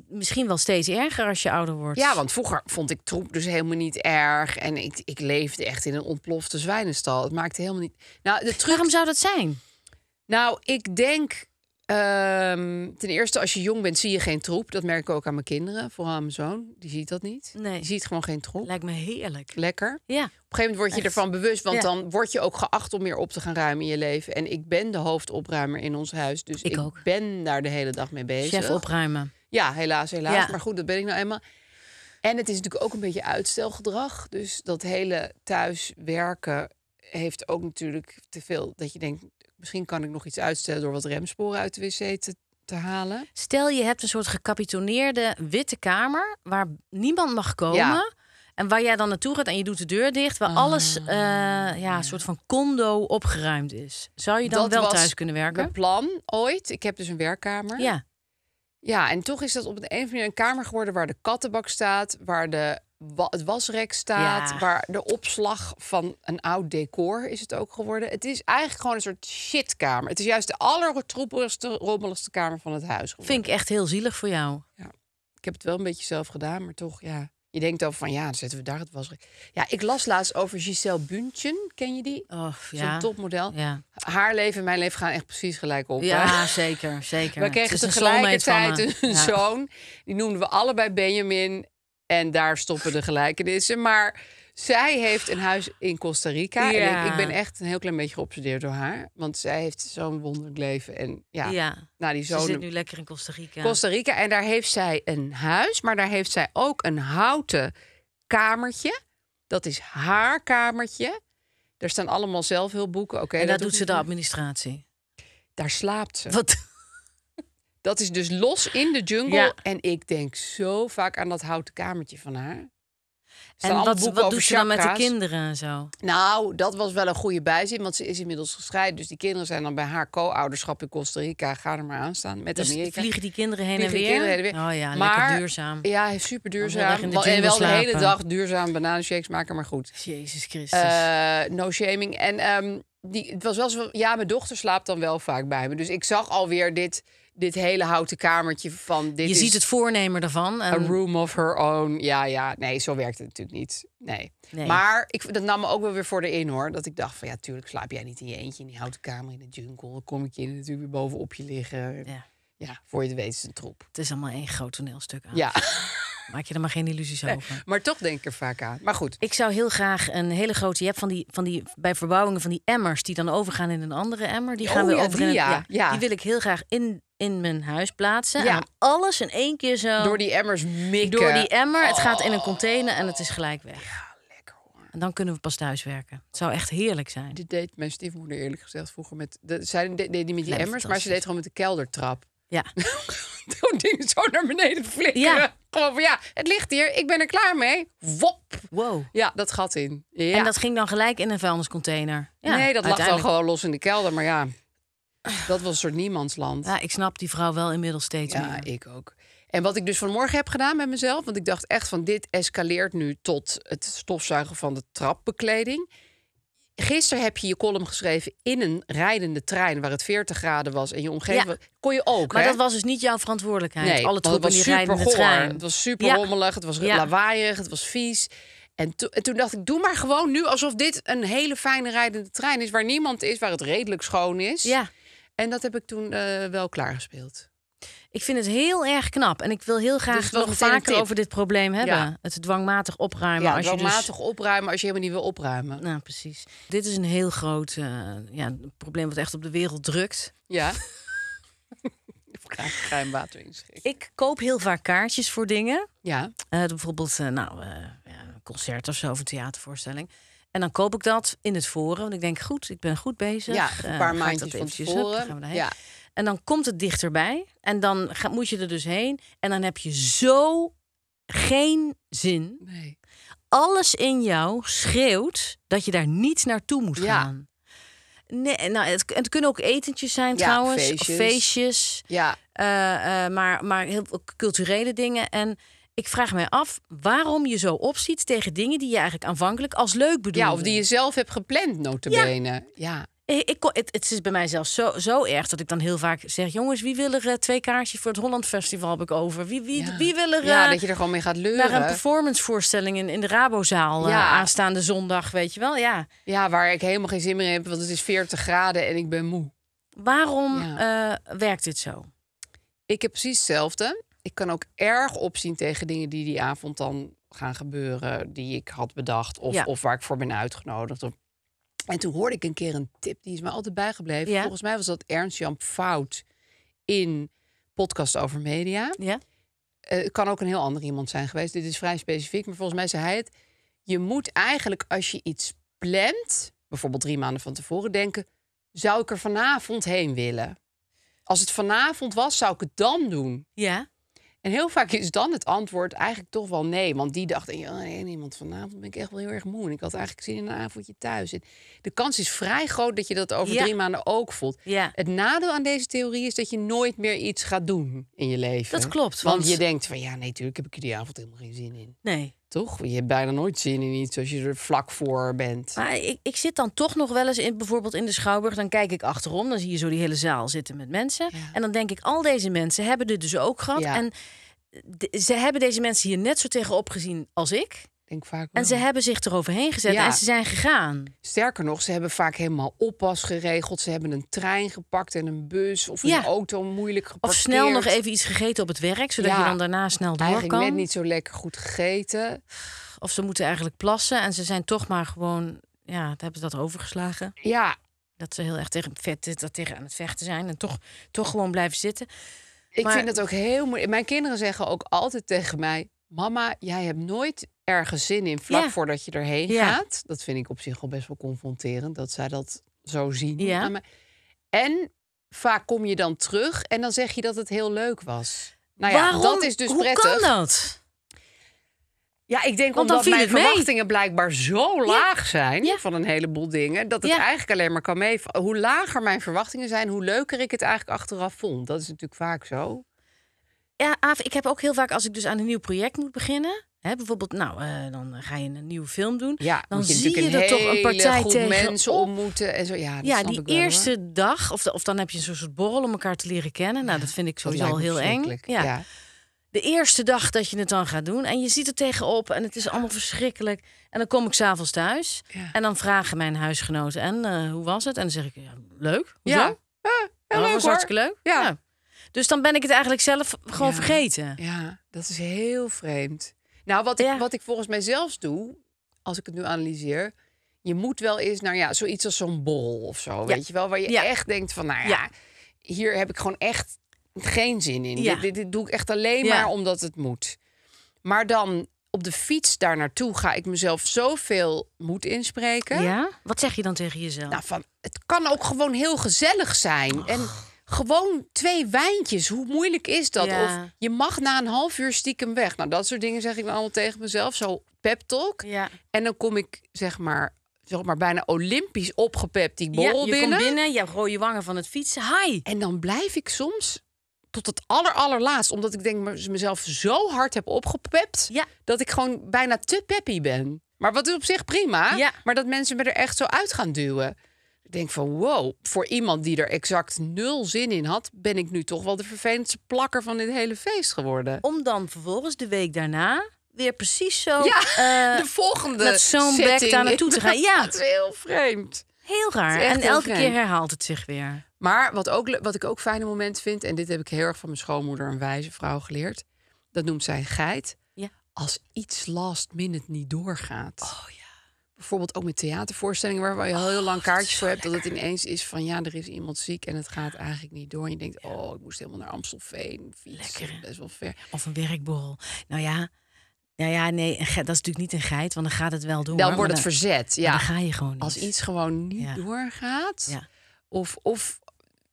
misschien wel steeds erger als je ouder wordt. Ja, want vroeger vond ik troep dus helemaal niet erg. En ik, ik leefde echt in een ontplofte zwijnenstal. Het maakte helemaal niet... Nou, de Waarom zou dat zijn? Nou, ik denk Ehm, ten eerste, als je jong bent, zie je geen troep. Dat merk ik ook aan mijn kinderen. Vooral aan mijn zoon. Die ziet dat niet. Nee. ziet gewoon geen troep. Lijkt me heerlijk. Lekker. Ja. Op een gegeven moment word je ervan bewust. Want dan word je ook geacht om meer op te gaan ruimen in je leven. En ik ben de hoofdopruimer in ons huis. Dus ik, ook. ben daar de hele dag mee bezig. Chef opruimen. Ja, helaas, helaas. Maar goed, dat ben ik nou eenmaal. En het is natuurlijk ook een beetje uitstelgedrag. Dus dat hele thuiswerken heeft ook natuurlijk te veel dat je denkt, misschien kan ik nog iets uitstellen door wat remsporen uit de wc te, te halen. Stel je hebt een soort gecapitoneerde witte kamer waar niemand mag komen. En waar jij dan naartoe gaat en je doet de deur dicht, waar alles ah. eh, ja, een soort van condo opgeruimd is. Zou je dan wel thuis kunnen werken? Mijn plan ooit. Ik heb dus een werkkamer. Ja. Ja, en toch is dat op de een of andere manier een kamer geworden waar de kattenbak staat, waar de het wasrek staat, waar de opslag van een oud decor is het ook geworden. Het is eigenlijk gewoon een soort shitkamer. Het is juist de allertroepeligste, rommeligste kamer van het huis. Geworden. Vind ik echt heel zielig voor jou. Ja. Ik heb het wel een beetje zelf gedaan, maar toch, ja. Je denkt over van ja, dan zetten we daar het wasrek. Ja, ik las laatst over Giselle Buntje. Ken je die? Oh, ja. Zo'n topmodel. Ja. Haar leven en mijn leven gaan echt precies gelijk op. Ja, zeker, zeker. We kregen tegelijkertijd een, een zoon. Die noemden we allebei Benjamin. En daar stoppen de gelijkenissen. Maar zij heeft een huis in Costa Rica. Ja. En ik, ben echt een heel klein beetje geobsedeerd door haar. Want zij heeft zo'n wonderlijk leven. En ja, ja. Nou, die zoon, ze zit nu lekker in Costa Rica. Costa Rica. En daar heeft zij een huis. Maar daar heeft zij ook een houten kamertje. Dat is haar kamertje. Daar staan allemaal zelfhulpboeken. Oké. boeken. en daar doet ze de administratie. Daar slaapt ze. Wat? Dat is dus los in de jungle. En ik denk zo vaak aan dat houten kamertje van haar. En wat, wat doet ze dan met de kinderen en zo? Nou, dat was wel een goede bijzin, want ze is inmiddels gescheiden. Dus die kinderen zijn dan bij haar co-ouderschap in Costa Rica. Ga er maar aan staan met dus vliegen die kinderen heen, en, weer? Oh ja, lekker duurzaam. Ja, super duurzaam. En wel de hele dag duurzaam bananenshakes maken, maar goed. Jezus Christus. Eh, no shaming. En ehm, die, het was wel zo, ja, mijn dochter slaapt dan wel vaak bij me. Dus ik zag alweer dit dit hele houten kamertje van... Dit je ziet het voornemen ervan. een room of her own. Ja, ja. Nee, zo werkt het natuurlijk niet. Nee. nee. Maar ik, dat nam me ook wel weer voor de in, hoor. Dat ik dacht van, ja, tuurlijk slaap jij niet in je eentje... in die houten kamer in de jungle. Dan kom ik je natuurlijk weer bovenop je liggen. Ja. ja. voor je de weet een troep. Het is allemaal één groot toneelstuk aan. Ja. *laughs* Maak je er maar geen illusies over. Maar toch denk ik er vaak aan. Maar goed. Ik zou heel graag een hele grote. Je hebt van die, van die bij verbouwingen van die emmers die dan overgaan in een andere emmer. Die gaan oh we ja, over. Die, ja. Die wil ik heel graag in, in mijn huis plaatsen. Ja. En alles in één keer zo. Door die emmers mikken. Door die emmer. Het gaat in een oh. container en het is gelijk weg. Ja lekker hoor. En dan kunnen we pas thuis werken. Het zou echt heerlijk zijn. Dit deed mijn stiefmoeder eerlijk gezegd vroeger met. De, zij deed niet met die emmers, maar ze deed gewoon met de keldertrap. Ja. *laughs* *laughs* dingen zo naar beneden flikkeren. Ja. van ja, het ligt hier, ik ben er klaar mee. Wop. Wow. Ja, dat gat in. Ja. En dat ging dan gelijk in een vuilniscontainer. nee, dat lag dan gewoon los in de kelder. Maar ja, dat was een soort niemandsland. Ja, ik snap die vrouw wel inmiddels steeds ja, meer. Ja, ik ook. En wat ik dus vanmorgen heb gedaan met mezelf, want ik dacht echt van dit escaleert nu tot het stofzuigen van de trapbekleding Gisteren heb je je column geschreven in een rijdende trein waar het 40 graden was en je omgeving. Kon je ook. Maar dat was dus niet jouw verantwoordelijkheid. Nee, alle troepen die rijden. trein. Het was super rommelig, het was lawaaiig, het was vies. En, toen dacht ik, doe maar gewoon nu alsof dit een hele fijne rijdende trein is waar niemand is, waar het redelijk schoon is. Ja. En dat heb ik toen eh, wel klaargespeeld. Ik vind het heel erg knap. En ik wil heel dus graag nog vaker over dit probleem hebben. Het dwangmatig opruimen. Ja, als je dus... opruimen als je helemaal niet wil opruimen. Nou, precies. Dit is een heel groot eh, ja, probleem wat echt op de wereld drukt. Ja. *laughs* Ruim water inschrikken. Ik koop heel vaak kaartjes voor dingen. Ja. Eh, bijvoorbeeld eh, nou, een concert of zo, of een theatervoorstelling. En dan koop ik dat in het forum. Want ik denk, goed, ik ben goed bezig. Ja, een paar maandjes van tevoren. gaan we daarheen. Ja. En dan komt het dichterbij. En dan moet je er dus heen. En dan heb je zo geen zin. Nee. Alles in jou schreeuwt dat je daar niet naartoe moet gaan. Ja. Nee, nou, het, kunnen ook etentjes zijn trouwens. Feestjes. Ja. Eh, eh, maar, maar heel culturele dingen. En ik vraag mij af waarom je zo opziet tegen dingen die je eigenlijk aanvankelijk als leuk bedoelde. Ja, of die je zelf hebt gepland, notabene. ja. Eh, ik, het, het, is bij mij zelfs zo, zo erg dat ik dan heel vaak zeg: jongens, wie wil er eh, twee kaartjes voor het Holland Festival heb ik over? Wie, wie, ja. wie wil er. ja, eh, dat je er gewoon mee gaat leuren. Naar een performancevoorstelling in, in de Rabozaal ja. aanstaande zondag, weet je wel? Ja. ja, waar ik helemaal geen zin meer in heb, want het is 40 graden en ik ben moe. Waarom werkt dit zo? Ik heb precies hetzelfde. Ik kan ook erg opzien tegen dingen die die avond dan gaan gebeuren die ik had bedacht of, of waar ik voor ben uitgenodigd. Of en toen hoorde ik een keer een tip, die is me altijd bijgebleven. Volgens mij was dat Ernst-Jan Fout in podcast over media. Ja. Eh, het kan ook een heel ander iemand zijn geweest. Dit is vrij specifiek, maar volgens mij zei hij het. Je moet eigenlijk als je iets plant, bijvoorbeeld drie maanden van tevoren, denken: zou ik er vanavond heen willen? Als het vanavond was, zou ik het dan doen. Ja. En heel vaak is dan het antwoord eigenlijk toch wel nee. Want die dacht, ja, nee, vanavond ben ik echt wel heel erg moe. En ik had eigenlijk zin in een avondje thuis. de kans is vrij groot dat je dat over drie maanden ook voelt. Ja. Het nadeel aan deze theorie is dat je nooit meer iets gaat doen in je leven. Dat klopt. Want, want je denkt van, ja, nee, natuurlijk heb ik er die avond helemaal geen zin in. Nee. Toch? Je hebt bijna nooit zin in iets als je er vlak voor bent. Maar ik, ik zit dan toch nog wel eens in, bijvoorbeeld in de Schouwburg. Dan kijk ik achterom, dan zie je zo die hele zaal zitten met mensen. En dan denk ik, al deze mensen hebben dit dus ook gehad. En ze hebben deze mensen hier net zo tegenop gezien als ik vaak En ze hebben zich eroverheen gezet en ze zijn gegaan. Sterker nog, ze hebben vaak helemaal oppas geregeld. Ze hebben een trein gepakt en een bus of ja. een auto moeilijk geparkeerd. Of snel nog even iets gegeten op het werk, zodat je dan daarna snel door Eigenlijk kan. niet zo lekker goed gegeten. Of ze moeten eigenlijk plassen en ze zijn toch maar gewoon... Ja, hebben ze dat overgeslagen. Ja. Dat ze heel erg tegen, vet, eh, dat tegen aan het vechten zijn en toch, toch gewoon blijven zitten. Ik vind dat ook heel moeilijk. Mijn kinderen zeggen ook altijd tegen mij: Mama, jij hebt nooit ergens zin in vlak voordat je erheen gaat. Dat vind ik op zich al best wel confronterend dat zij dat zo zien. Ja. En vaak kom je dan terug en dan zeg je dat het heel leuk was. Nou ja, Waarom? dat is dus Hoe Hoe kan dat? Ja, ik denk omdat mijn verwachtingen blijkbaar zo laag zijn van een heleboel dingen, dat het eigenlijk alleen maar kan mee. Hoe lager mijn verwachtingen zijn, hoe leuker ik het eigenlijk achteraf vond. Dat is natuurlijk vaak zo. Ja, ik heb ook heel vaak als ik dus aan een nieuw project moet beginnen, bijvoorbeeld, nou, eh, dan ga je een nieuwe film doen. Ja, dan zie je er toch een partij tegen mensen ontmoeten en zo. Ja, ja die eerste dag, of, of dan heb je zo'n soort borrel om elkaar te leren kennen. Nou, dat vind ik sowieso al heel eng. Ja. De eerste dag dat je het dan gaat doen en je ziet er tegenop en het is allemaal verschrikkelijk. En dan kom ik s'avonds thuis en dan vragen mijn huisgenoten: en eh, hoe was het? En dan zeg ik: leuk. Ja, ja, leuk, was hartstikke leuk. ja. Dus dan ben ik het eigenlijk zelf gewoon vergeten. Ja, dat is heel vreemd. Nou, wat, ik, wat ik volgens mij zelfs doe, als ik het nu analyseer, je moet wel eens naar ja, zoiets als zo'n bol of zo, weet je wel, waar je echt denkt van, nou ja, hier heb ik gewoon echt geen zin in. Dit, dit, doe ik echt alleen maar omdat het moet. Maar dan op de fiets daar naartoe ga ik mezelf zoveel moed inspreken. Ja? Wat zeg je dan tegen jezelf? Nou, van, het kan ook gewoon heel gezellig zijn. En gewoon twee wijntjes. Hoe moeilijk is dat? Of je mag na een half uur stiekem weg. Nou, dat soort dingen zeg ik dan allemaal tegen mezelf. Zo pep talk. Ja. En dan kom ik zeg maar, zeg maar bijna olympisch opgepept die borrel ja, je binnen. Komt binnen. Je wangen van het fietsen. Hi. En dan blijf ik soms tot het aller, allerlaatst. Omdat ik denk mezelf zo hard heb opgepept... dat ik gewoon bijna te peppy ben. Maar wat is op zich prima. Ja. Maar dat mensen me er echt zo uit gaan duwen. Ik denk van wow, voor iemand die er exact nul zin in had, ben ik nu toch wel de vervelendste plakker van dit hele feest geworden. Om dan vervolgens de week daarna weer precies zo eh, *laughs* de volgende met zo'n bek daar naartoe te gaan. Ja, het *laughs* is heel vreemd. Heel raar. En elke keer herhaalt het zich weer. Maar wat, ook, wat ik ook fijne moment vind, en dit heb ik heel erg van mijn schoonmoeder, een wijze vrouw, geleerd. Dat noemt zij geit. Ja. Als iets last minute niet doorgaat. Oh, bijvoorbeeld ook met theatervoorstellingen waar, waar je heel lang kaartjes voor hebt, dat het ineens is van ja, er is iemand ziek en het gaat eigenlijk niet door. En je denkt, oh, ik moest helemaal naar Amstelveen. Fiets, Lekker. Best wel ver. Of een werkborrel. Nou ja, nou ja, nee, dat is natuurlijk niet een geit, want dan gaat het wel door. Dan wordt het verzet, ja. Dan ga je gewoon niet. Als iets gewoon niet doorgaat, ja. Of, of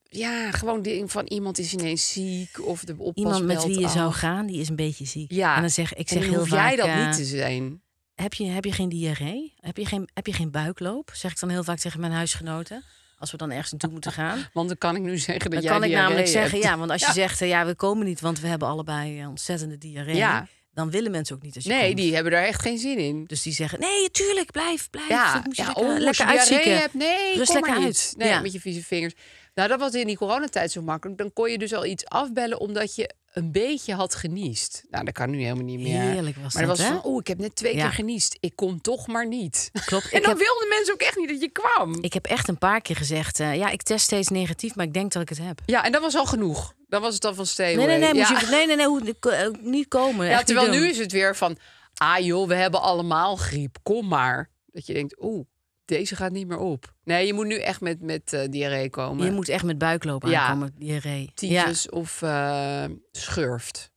ja, gewoon ding van iemand is ineens ziek of de oppas Iemand met wie je zou gaan, die is een beetje ziek. Ja. En dan zeg ik zeg heel vaak. jij dat niet eh, te zijn heb je, heb je geen diarree? Heb je geen, heb je geen buikloop? Zeg ik dan heel vaak tegen mijn huisgenoten. Als we dan ergens naartoe moeten gaan. *laughs* Want dan kan ik nu zeggen dat dan kan ik namelijk zeggen, ja. Want als je zegt, eh, ja, we komen niet, want we hebben allebei ontzettende diarree. Ja. Dan willen mensen ook niet als je Nee, die hebben daar echt geen zin in. Dus die zeggen, nee, tuurlijk, blijf, blijf. Ja, moet je lekker, oh, Hebt, nee, Rust lekker uit. Nee, met je vieze vingers. Nou, dat was in die coronatijd zo makkelijk. Dan kon je dus al iets afbellen, omdat je een beetje had geniest. Nou, dat kan nu helemaal niet meer. Heerlijk was maar dat, was van, oh, ik heb net twee keer geniest. Ik kom toch maar niet. Klopt. *laughs* en dan wilden mensen ook echt niet dat je kwam. Ik heb echt een paar keer gezegd, eh, ja, ik test steeds negatief, maar ik denk dat ik het heb. Ja, en dat was al genoeg. Dan was het al van steen. Nee, nee, nee, je, nee, nee, nee, hoe, eh, niet komen. Ja, terwijl nu is het weer van, ah joh, we hebben allemaal griep, kom maar. Dat je denkt, oeh deze gaat niet meer op. Nee, je moet nu echt met, met eh, diarree komen. Je moet echt met buikloop aankomen, ja. diarree. Tietjes of uh, schurft.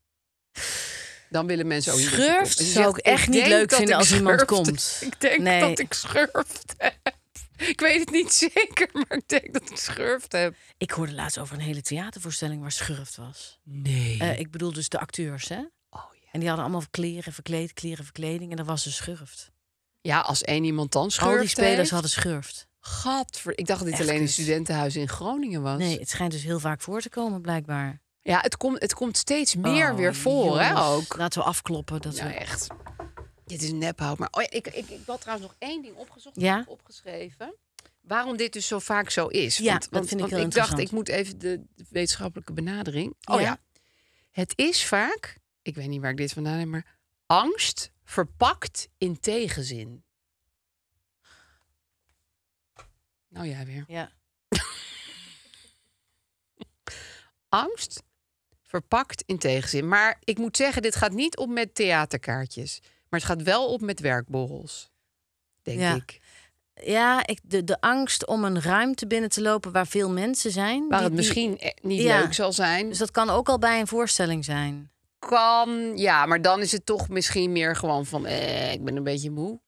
Dan willen mensen ook niet Schurft zou ik echt niet leuk vinden als iemand komt. Ik denk dat ik schurft heb. Ik weet het niet zeker, maar ik denk dat ik schurft heb. Ik hoorde laatst over een hele theatervoorstelling waar schurft was. Nee. Eh, ik bedoel dus de acteurs, hè? Oh, ja. En die hadden allemaal kleren, verkleed, kleren, verkleding. En dat was ze schurft. Ja, als één iemand dan schurft. die spelers hadden schurft. Gadver, ik dacht dat dit alleen een dus. studentenhuis in Groningen was. Nee, het schijnt dus heel vaak voor te komen, blijkbaar. Ja, het, komt, het komt steeds meer oh, weer voor, hè, ook. Laten we afkloppen. Dat ja, we... echt. Dit is nephout. Maar oh ik, ik, ik had trouwens nog één ding opgezocht, ja? opgeschreven. Waarom dit dus zo vaak zo is. Ja, want, vind ik heel Ik dacht, ik moet even de wetenschappelijke benadering. Oh ja. Het is vaak, ik weet niet waar ik dit vandaan heb, maar angst verpakt in tegenzin. Nou, jij weer. Ja. *laughs* Angst verpakt in tegenzin. Maar ik moet zeggen, dit gaat niet op met theaterkaartjes. Maar het gaat wel op met werkborrels, denk ja. ik. Ja, ik, de, de angst om een ruimte binnen te lopen waar veel mensen zijn. Waar die, het misschien eh, niet leuk zal zijn. Dus dat kan ook al bij een voorstelling zijn kan, ja, maar dan is het toch misschien meer gewoon van, eh, ik ben een beetje moe.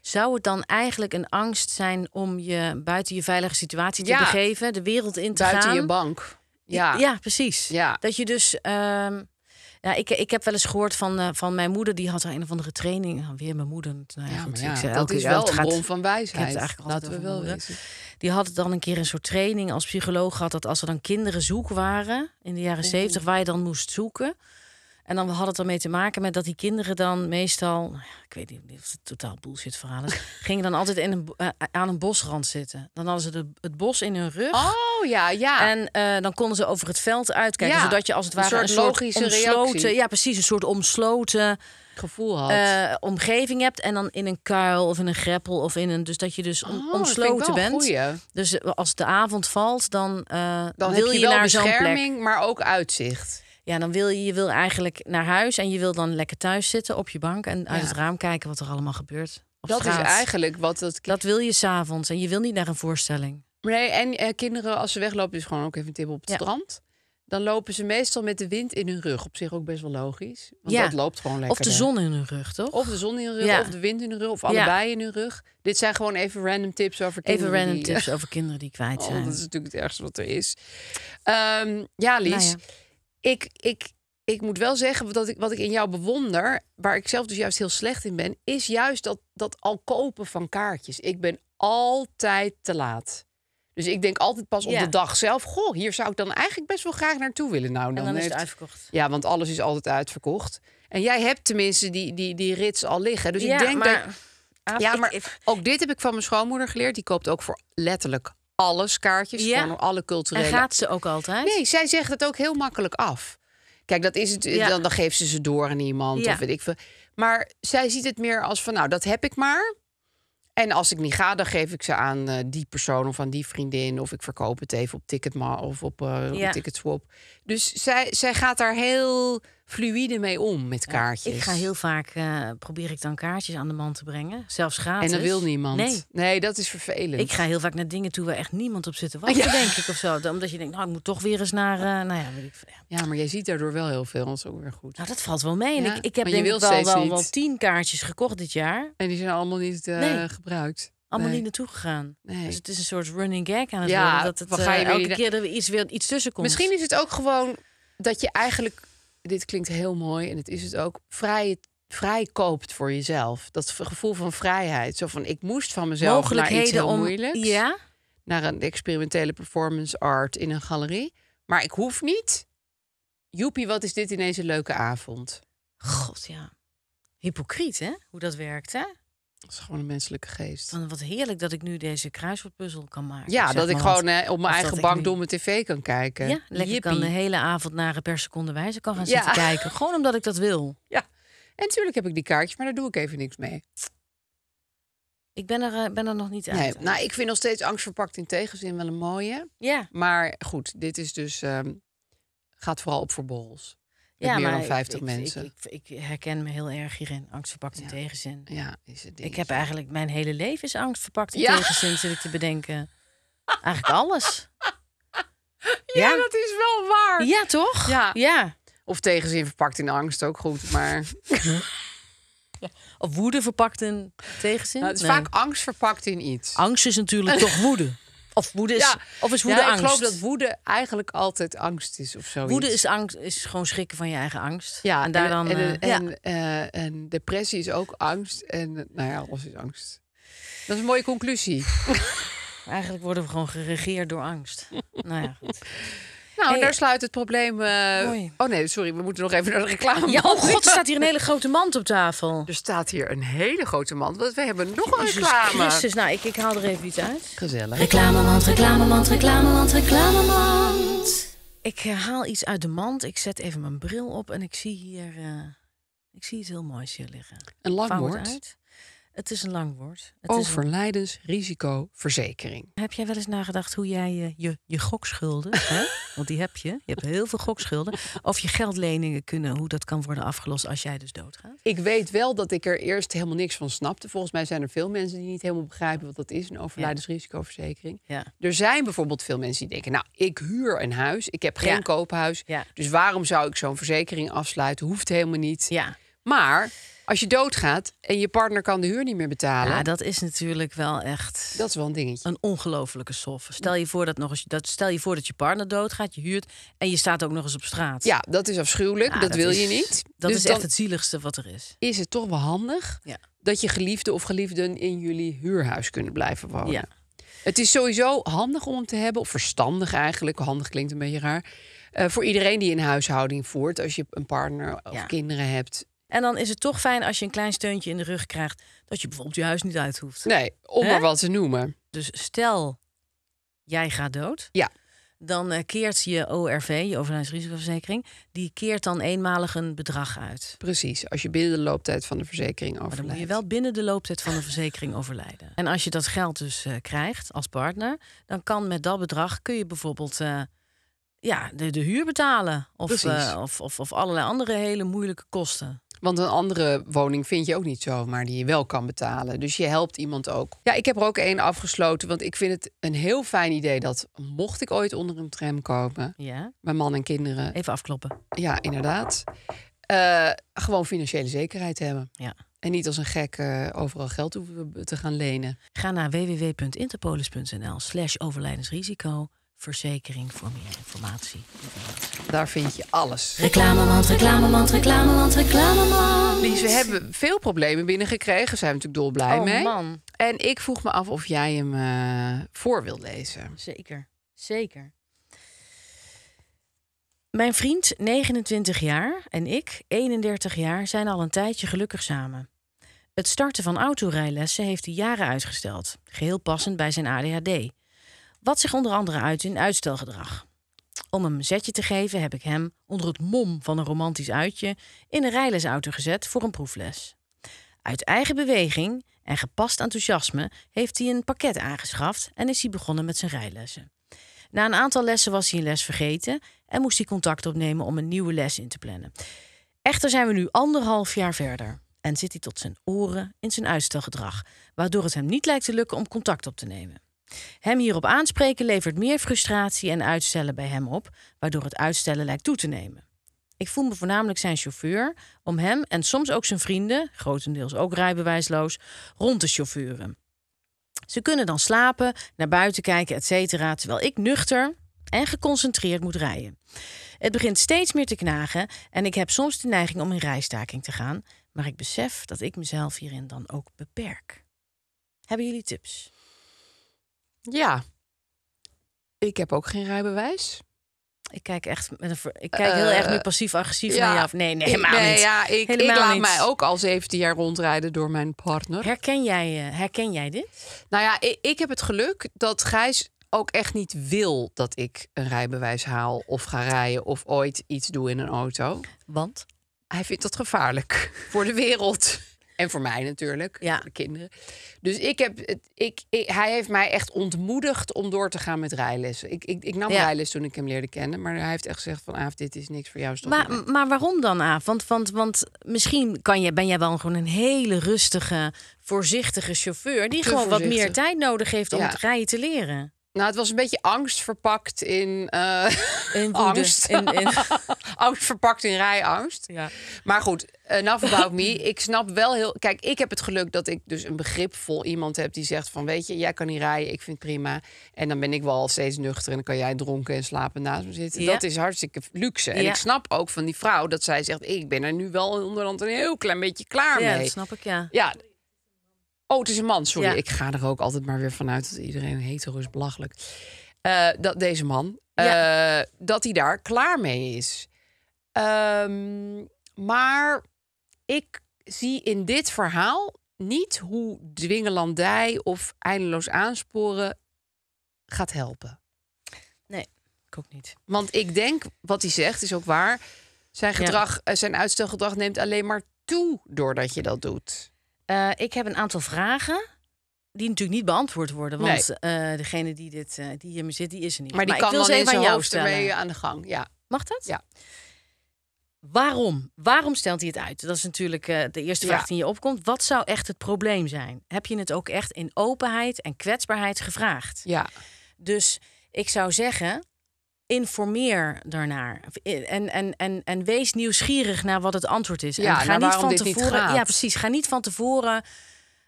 Zou het dan eigenlijk een angst zijn om je buiten je veilige situatie te begeven, de wereld in te buiten gaan? Buiten je bank. Ja, ja precies. Ja. Dat je dus. Ehm, ja, ik, ik heb wel eens gehoord van, eh, van mijn moeder, die had een of andere training. weer mijn moeder. Nou, ja, dat is wel een bron van wijsheid. we wel Die had dan een keer een soort training als psycholoog gehad... dat als er dan kinderen zoek waren in de jaren zeventig... waar je dan moest zoeken... En dan had het ermee te maken met dat die kinderen dan meestal, nou ik weet niet of het totaal bullshit verhaal *laughs* gingen dan altijd in een, eh, eh, aan een bosrand zitten. Dan hadden ze de, het bos in hun rug. Oh ja, ja. En eh, dan konden ze over het veld uitkijken, zodat je als het ware een een logische reactie. ja precies, een soort omsloten gevoel had. omgeving hebt en dan in een kuil of in een greppel of in een dus dat je dus oh, omsloten bent. Dus als de avond valt, dan, dan wil je, je wel naar zo'n plek, maar ook uitzicht. Ja, dan wil je, je wil eigenlijk naar huis en je wil dan lekker thuis zitten op je bank en uit het raam kijken wat er allemaal gebeurt. Dat is eigenlijk wat het. Dat wil je s'avonds en je wil niet naar een voorstelling. Nee, en eh, kinderen als ze weglopen, is dus gewoon ook even een tip op het strand. Dan lopen ze meestal met de wind in hun rug. Op zich ook best wel logisch. Want ja. dat loopt gewoon lekker. Of de zon in hun rug, toch? Of de zon in hun rug, of de wind in hun rug, of allebei in hun rug. Dit zijn gewoon even random tips over kinderen. Even random die, tips over kinderen die kwijt *laughs* oh, zijn. dat is natuurlijk het ergste wat er is. Ehm, ja, nou Lies ik, ik, ik moet wel zeggen dat ik, wat ik in jou bewonder, waar ik zelf dus juist heel slecht in ben, is juist dat, dat al kopen van kaartjes. Ik ben altijd te laat. Dus ik denk altijd pas op de dag zelf. Goh, hier zou ik dan eigenlijk best wel graag naartoe willen. Nou, dan, is het uitverkocht. Ja, want alles is altijd uitverkocht. En jij hebt tenminste die, die, die rits al liggen. Dus ik denk dat. Ja, maar ook dit heb ik van mijn schoonmoeder geleerd. Die koopt ook voor letterlijk alles kaartjes ja. van alle culturele. En gaat ze ook altijd? Nee, zij zegt het ook heel makkelijk af. Kijk, dat is het. Ja. Dan, dan geeft ze ze door aan iemand of weet ik veel. Maar zij ziet het meer als van, nou, dat heb ik maar. En als ik niet ga, dan geef ik ze aan eh, die persoon of aan die vriendin. Of ik verkoop het even op Ticketma of op, uh, op Ticketswap. Dus zij, zij gaat daar heel fluïde mee om met kaartjes. ik ga heel vaak, uh, probeer ik dan kaartjes aan de man te brengen. Zelfs gratis. En dat wil niemand. Nee. nee, dat is vervelend. Ik ga heel vaak naar dingen toe waar echt niemand op zit te wachten, denk ik of zo. Omdat je denkt, nou, ik moet toch weer eens naar, eh, nou ja, weet ik ja. maar jij ziet daardoor wel heel veel. Dat is ook weer goed. Nou, dat valt wel mee. En ik, ik heb denk ik wel, wel, tien kaartjes gekocht dit jaar. En die zijn allemaal niet eh, gebruikt allemaal niet naartoe gegaan. Dus het is een soort running gag aan het worden. Dat het elke keer er iets, weer, iets tussen komt. Misschien is het ook gewoon dat je eigenlijk dit klinkt heel mooi en het is het ook, vrij, vrij koopt voor jezelf. Dat gevoel van vrijheid. Zo van, ik moest van mezelf naar iets heel om, moeilijks. Ja? Naar een experimentele performance art in een galerie. Maar ik hoef niet. Joepie, wat is dit in deze leuke avond. God, ja. Hypocriet, hè? Hoe dat werkt, hè? Dat is gewoon een menselijke geest. Van, wat heerlijk dat ik nu deze kruiswoordpuzzel kan maken. Ja, dat ik gewoon eh, op mijn eigen bank door mijn tv kan kijken. Ja, lekker kan de hele avond naar per seconde wijze kan gaan zitten kijken. Gewoon omdat ik dat wil. Ja, en natuurlijk heb ik die kaartjes, maar daar doe ik even niks mee. Ik ben er, eh, ben er nog niet uit. Nee, nou, ik vind nog steeds angst verpakt in tegenzin wel een mooie. Ja. Maar goed, dit is dus... Ehm, gaat vooral op voor borrels ja, meer dan 50 ik, mensen. Ik, ik, ik, herken me heel erg hierin. Angst verpakt in tegenzin. Ja, is het ik heb eigenlijk mijn hele leven is angst verpakt in tegenzin, zit ik te bedenken. Eigenlijk alles. *laughs* Ja, dat is wel waar. Ja, toch? Ja. Of tegenzin verpakt in angst ook goed, maar. *laughs* Of woede verpakt in tegenzin? Nou, het is vaak angst verpakt in iets. Angst is natuurlijk toch woede. Of woede is, ja. of is woede ja, Ik geloof dat woede eigenlijk altijd angst is of zo. Woede is angst, is gewoon schrikken van je eigen angst. Ja, en daar dan. en, eh, eh, en, depressie is ook angst. En nou ja, alles is angst. Dat is een mooie conclusie. *laughs* eigenlijk worden we gewoon geregeerd door angst. nou ja, goed. *laughs* Nou, daar sluit het probleem. Eh, oh nee, sorry, we moeten nog even naar de reclame. Ja, oh god, er staat hier een hele *laughs* grote mand op tafel. Er staat hier een hele grote mand, want we hebben nog een reclame. Christus, nou, ik, ik haal er even iets uit. Gezellig. Reclamemand, reclamemand, reclamemand, reclamemand. Ik eh, haal iets uit de mand, ik zet even mijn bril op en ik zie hier... Eh, ik zie iets heel moois hier liggen. Een lang woord. Het is een lang woord. Overlijdensrisicoverzekering. Heb jij wel eens nagedacht hoe jij je, je, gokschulden, hè? *laughs* want die heb je, je hebt heel veel gokschulden, of je geldleningen kunnen, hoe dat kan worden afgelost als jij dus doodgaat? Ik weet wel dat ik er eerst helemaal niks van snapte. Volgens mij zijn er veel mensen die niet helemaal begrijpen wat dat is, een overlijdensrisicoverzekering. Er zijn bijvoorbeeld veel mensen die denken, nou, ik huur een huis, ik heb geen koophuis, dus waarom zou ik zo'n verzekering afsluiten? Hoeft helemaal niet. Maar als je doodgaat en je partner kan de huur niet meer betalen. Ja, dat is natuurlijk wel echt. Dat is wel een dingetje. Een ongelofelijke sof. Stel je voor dat nog eens, dat, stel je voor dat je partner doodgaat, je huurt en je staat ook nog eens op straat. Ja, dat is afschuwelijk. dat, wil je niet. Dat dus is echt het zieligste wat er is. Is het toch wel handig ja. dat je geliefde of geliefden in jullie huurhuis kunnen blijven wonen? Ja. Het is sowieso handig om te hebben, of verstandig eigenlijk. Handig klinkt een beetje raar. Eh, voor iedereen die een huishouding voert, als je een partner of kinderen hebt, en dan is het toch fijn als je een klein steuntje in de rug krijgt. Dat je bijvoorbeeld je huis niet uit hoeft. Nee, om maar wat te noemen. Dus stel, jij gaat dood. Ja. Dan eh, keert je ORV, je overlijdensrisicoverzekering, die keert dan eenmalig een bedrag uit. Precies, als je binnen de looptijd van de verzekering overlijdt. dan moet je wel binnen de looptijd van de verzekering overlijden. En als je dat geld dus eh, krijgt als partner, dan kan met dat bedrag kun je bijvoorbeeld eh, ja, de, de huur betalen. Of, of, of, of allerlei andere hele moeilijke kosten. Want een andere woning vind je ook niet zomaar die je wel kan betalen. Dus je helpt iemand ook. Ja, ik heb er ook één afgesloten. Want ik vind het een heel fijn idee dat mocht ik ooit onder een tram komen. Ja. Mijn man en kinderen. Even afkloppen. Ja, inderdaad. Eh, gewoon financiële zekerheid hebben. Ja. En niet als een gek eh, overal geld hoeven te gaan lenen. Ga naar www.interpolis.nl slash overlijdensrisico verzekering voor meer informatie. Daar vind je alles. Reclamemand, reclamemand, reclamemand, reclamemand. Lies, we hebben veel problemen binnengekregen. Daar zijn we natuurlijk dolblij oh, mee. Man. En ik vroeg me af of jij hem eh, voor wil lezen. Zeker, zeker. Mijn vriend, 29 jaar, en ik, 31 jaar, zijn al een tijdje gelukkig samen. Het starten van autorijlessen heeft hij jaren uitgesteld, geheel passend bij zijn ADHD. Wat zich onder andere uit in uitstelgedrag. Om hem een zetje te geven heb ik hem, onder het mom van een romantisch uitje, in een rijlesauto gezet voor een proefles. Uit eigen beweging en gepast enthousiasme heeft hij een pakket aangeschaft en is hij begonnen met zijn rijlessen. Na een aantal lessen was hij een les vergeten en moest hij contact opnemen om een nieuwe les in te plannen. Echter zijn we nu anderhalf jaar verder en zit hij tot zijn oren in zijn uitstelgedrag, waardoor het hem niet lijkt te lukken om contact op te nemen. Hem hierop aanspreken levert meer frustratie en uitstellen bij hem op, waardoor het uitstellen lijkt toe te nemen. Ik voel me voornamelijk zijn chauffeur om hem en soms ook zijn vrienden, grotendeels ook rijbewijsloos, rond te chauffeuren. Ze kunnen dan slapen, naar buiten kijken, etc. Terwijl ik nuchter en geconcentreerd moet rijden. Het begint steeds meer te knagen en ik heb soms de neiging om in rijstaking te gaan. Maar ik besef dat ik mezelf hierin dan ook beperk. Hebben jullie tips? Ja. Ik heb ook geen rijbewijs. Ik kijk echt met een ik kijk heel erg nu eh, passief-agressief naar jou. Nee, nee, helemaal nee, niet. Ja, ik, laat mij ook al 17 jaar rondrijden door mijn partner. Herken jij, eh, herken jij dit? Nou ja, ik, ik heb het geluk dat Gijs ook echt niet wil dat ik een rijbewijs haal of ga rijden of ooit iets doe in een auto. Want? Hij vindt dat gevaarlijk *laughs* voor de wereld. En voor mij natuurlijk, ja. de kinderen. Dus ik heb het, ik, hij heeft mij echt ontmoedigd om door te gaan met rijlessen. Ik, ik, ik nam ja. rijles toen ik hem leerde kennen, maar hij heeft echt gezegd van Aaf, dit is niks voor jou. maar, maar waarom dan Aaf? Want, want, want misschien kan je, ben jij wel gewoon een hele rustige, voorzichtige chauffeur die gewoon wat meer tijd nodig heeft om ja. rijden te leren. Nou, het was een beetje angst verpakt in, uh, in *laughs* angst. In, in... *laughs* angst verpakt in rijangst. Ja. Maar goed, eh, enough about me. Ik snap wel heel... Kijk, ik heb het geluk dat ik dus een begripvol iemand heb die zegt van... weet je, jij kan niet rijden, ik vind het prima. En dan ben ik wel al steeds nuchter en dan kan jij dronken en slapen naast me zitten. Dat is hartstikke luxe. En ik snap ook van die vrouw dat zij zegt... ik ben er nu wel in onderhand een heel klein beetje klaar mee. Ja, snap ik, ja. Ja, Oh, het is een man, sorry. Ik ga er ook altijd maar weer vanuit dat iedereen hetero is, belachelijk. Eh, dat deze man, eh, dat hij daar klaar mee is. Ehm, maar ik zie in dit verhaal niet hoe dwingelandij of eindeloos aansporen gaat helpen. Nee, ik ook niet. Want ik denk, wat hij zegt is ook waar. Zijn, gedrag, eh, zijn uitstelgedrag neemt alleen maar toe doordat je dat doet. Eh, ik heb een aantal vragen die natuurlijk niet beantwoord worden, want eh, degene die, dit, eh, die hier me zit, die is er niet. Maar die kan wel wil dan even aan aan de gang. Ja. Mag dat? Ja. Waarom? Waarom stelt hij het uit? Dat is natuurlijk de eerste vraag die je opkomt. Wat zou echt het probleem zijn? Heb je het ook echt in openheid en kwetsbaarheid gevraagd? Ja. Dus ik zou zeggen, informeer daarnaar. Eh, en, en, en, en wees nieuwsgierig naar wat het antwoord is. en ga niet van tevoren. ja, precies. Ga niet van tevoren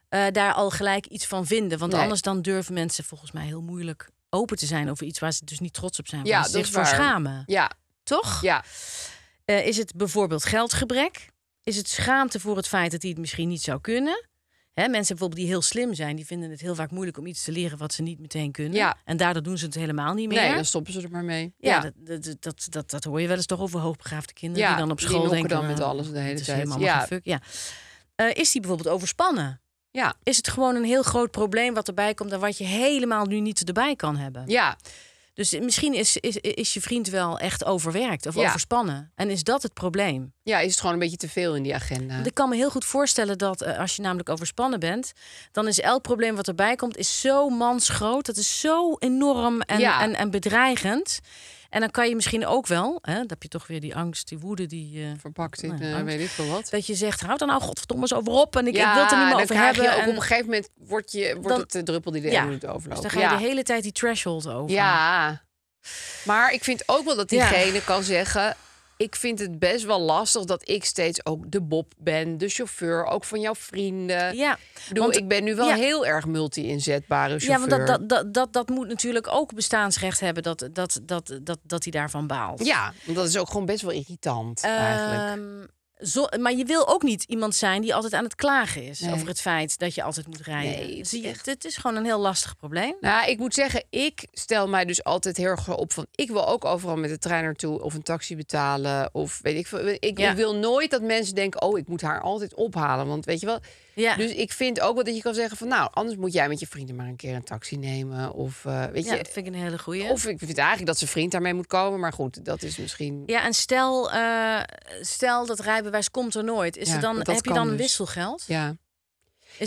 eh, daar al gelijk iets van vinden. Want anders dan durven mensen volgens mij heel moeilijk open te zijn over iets waar ze dus niet trots op zijn. Ja, ze zich voor schamen. Ja. Toch? Ja. Eh, is het bijvoorbeeld geldgebrek? Is het schaamte voor het feit dat hij het misschien niet zou kunnen? mensen bijvoorbeeld die heel slim zijn, die vinden het heel vaak moeilijk om iets te leren wat ze niet meteen kunnen. Ja. En daardoor doen ze het helemaal niet meer. Nee, dan stoppen ze er maar mee. Ja, Dat, dat, dat, dat, hoor je wel eens toch over hoogbegaafde kinderen ja, die dan op school denken. dan met eh, alles de hele tijd. ja. Fuck, ja. Eh, is die bijvoorbeeld overspannen? Ja. Is het gewoon een heel groot probleem wat erbij komt en wat je helemaal nu niet erbij kan hebben? Ja. Dus misschien is, is, is je vriend wel echt overwerkt of overspannen. En is dat het probleem? Ja, is het gewoon een beetje te veel in die agenda. ik kan me heel goed voorstellen dat eh, als je namelijk overspannen bent, dan is elk probleem wat erbij komt is zo mansgroot. Dat is zo enorm en, en, en bedreigend. En dan kan je misschien ook wel, hè, dan heb je toch weer die angst, die woede die... Uh, Verpakt in, nou eh, weet ik veel wat. Dat je zegt, houd dan nou godverdomme eens over op en ik, wil het er niet meer over hebben. Ja, op een gegeven moment wordt, je, wordt het de eh, druppel die de hele tijd overloopt. Dus dan ga je de hele tijd die threshold over. Ja, maar ik vind ook wel dat diegene kan zeggen ik vind het best wel lastig dat ik steeds ook de Bob ben, de chauffeur, ook van jouw vrienden. Ja, want, ik ben nu wel heel erg multi-inzetbare chauffeur. Ja, want dat, dat, dat, dat, dat moet natuurlijk ook bestaansrecht hebben dat, dat, dat, dat, dat hij daarvan baalt. Ja, dat is ook gewoon best wel irritant eigenlijk. eigenlijk. Ehm, zo, maar je wil ook niet iemand zijn die altijd aan het klagen is over het feit dat je altijd moet rijden. Nee, het, is het is gewoon een heel lastig probleem. Nou, ik moet zeggen, ik stel mij dus altijd heel erg op van ik wil ook overal met de trein naartoe of een taxi betalen of weet ik veel. Ik, ik wil nooit dat mensen denken, oh, ik moet haar altijd ophalen, want weet je wel ja. Dus ik vind ook wel dat je kan zeggen van... nou, anders moet jij met je vrienden maar een keer een taxi nemen. Of, uh, weet ja, dat vind ik een hele goeie. Of ik vind eigenlijk dat zijn vriend daarmee moet komen. Maar goed, dat is misschien... Ja, en stel, eh, stel dat rijbewijs komt er nooit. Is er dan, heb je dan dus. wisselgeld? Ja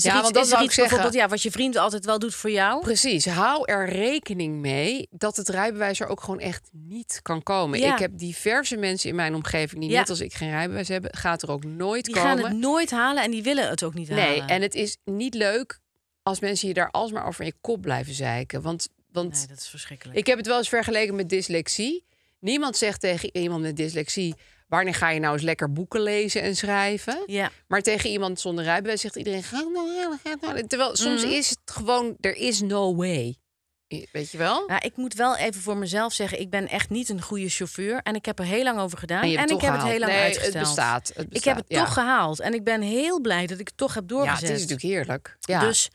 ja, want dat is iets bijvoorbeeld ja, wat je vriend altijd wel doet voor jou? Precies. Hou er rekening mee dat het rijbewijs er ook gewoon echt niet kan komen. Ik heb diverse mensen in mijn omgeving die net als ik geen rijbewijs hebben, gaat er ook nooit komen. Die gaan het nooit halen en die willen het ook niet halen. Nee, en het is niet leuk als mensen je daar alsmaar over in je kop blijven zeiken. Want, want nee, dat is verschrikkelijk. Ik heb het wel eens vergeleken met dyslexie. Niemand zegt tegen iemand met dyslexie wanneer ga je nou eens lekker boeken lezen en schrijven? Ja. Maar tegen iemand zonder rijbewijs zegt iedereen: ga nou, ga nou. nou. Terwijl soms mhm. is het gewoon, er is no way. Weet je wel? ik moet wel even voor mezelf zeggen, ik ben echt niet een goede chauffeur. En ik heb er heel lang over gedaan. En, ik heb het heel lang nee, uitgesteld. Het bestaat, het bestaat, Ik heb het toch gehaald. En ik ben heel blij dat ik het toch heb doorgezet. Ja, het is natuurlijk heerlijk. Dus,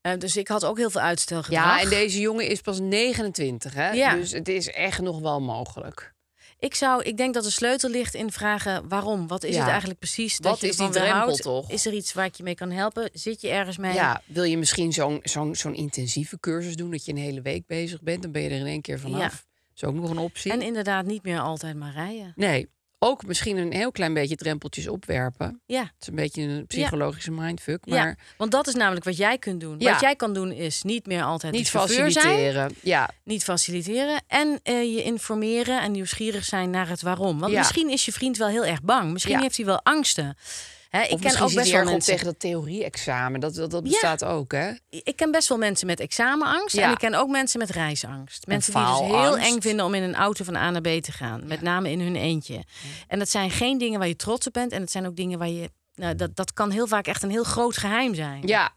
eh, dus ik had ook heel veel uitstel gedaan. Ja, en deze jongen is pas 29, hè? Ja. Dus het is echt nog wel mogelijk. Ik zou, ik denk dat de sleutel ligt in vragen waarom. Wat is het eigenlijk precies? Dat Wat is die drempel toch? Is er iets waar ik je mee kan helpen? Zit je ergens mee? Ja, wil je misschien zo'n zo'n zo'n intensieve cursus doen dat je een hele week bezig bent? Dan ben je er in één keer vanaf. Ja. Dat is ook nog een optie. En inderdaad niet meer altijd maar rijden. Nee, ook misschien een heel klein beetje drempeltjes opwerpen. Ja. Het is een beetje een psychologische mindfuck. Maar... Ja, want dat is namelijk wat jij kunt doen. Ja. Wat jij kan doen is niet meer altijd faciliteren. ja. Niet faciliteren en eh, je informeren en nieuwsgierig zijn naar het waarom. Want misschien is je vriend wel heel erg bang. Misschien heeft hij wel angsten. Hè, ik ken ook best wel mensen tegen dat theorie-examen. Dat, dat, bestaat ook, hè? Ik ken best wel mensen met examenangst. Ja. En ik ken ook mensen met reisangst. Mensen die het dus heel eng vinden om in een auto van A naar B te gaan. Met name in hun eentje. En dat zijn geen dingen waar je trots op bent. En het zijn ook dingen waar je. Nou, dat, dat kan heel vaak echt een heel groot geheim zijn. Ja,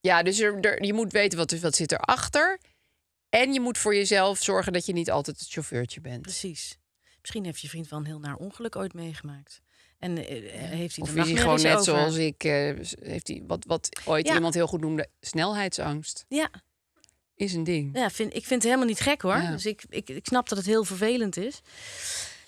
ja, dus je moet weten wat, wat zit erachter. En je moet voor jezelf zorgen dat je niet altijd het chauffeurtje bent. Precies. Misschien heeft je vriend wel een heel naar ongeluk ooit meegemaakt. En eh, heeft hij of is hij gewoon net zoals ik, eh, heeft hij wat, wat ooit iemand heel goed noemde, snelheidsangst? Ja. Is een ding. Ja, vind, ik vind het helemaal niet gek hoor. Dus ik, ik, ik snap dat het heel vervelend is.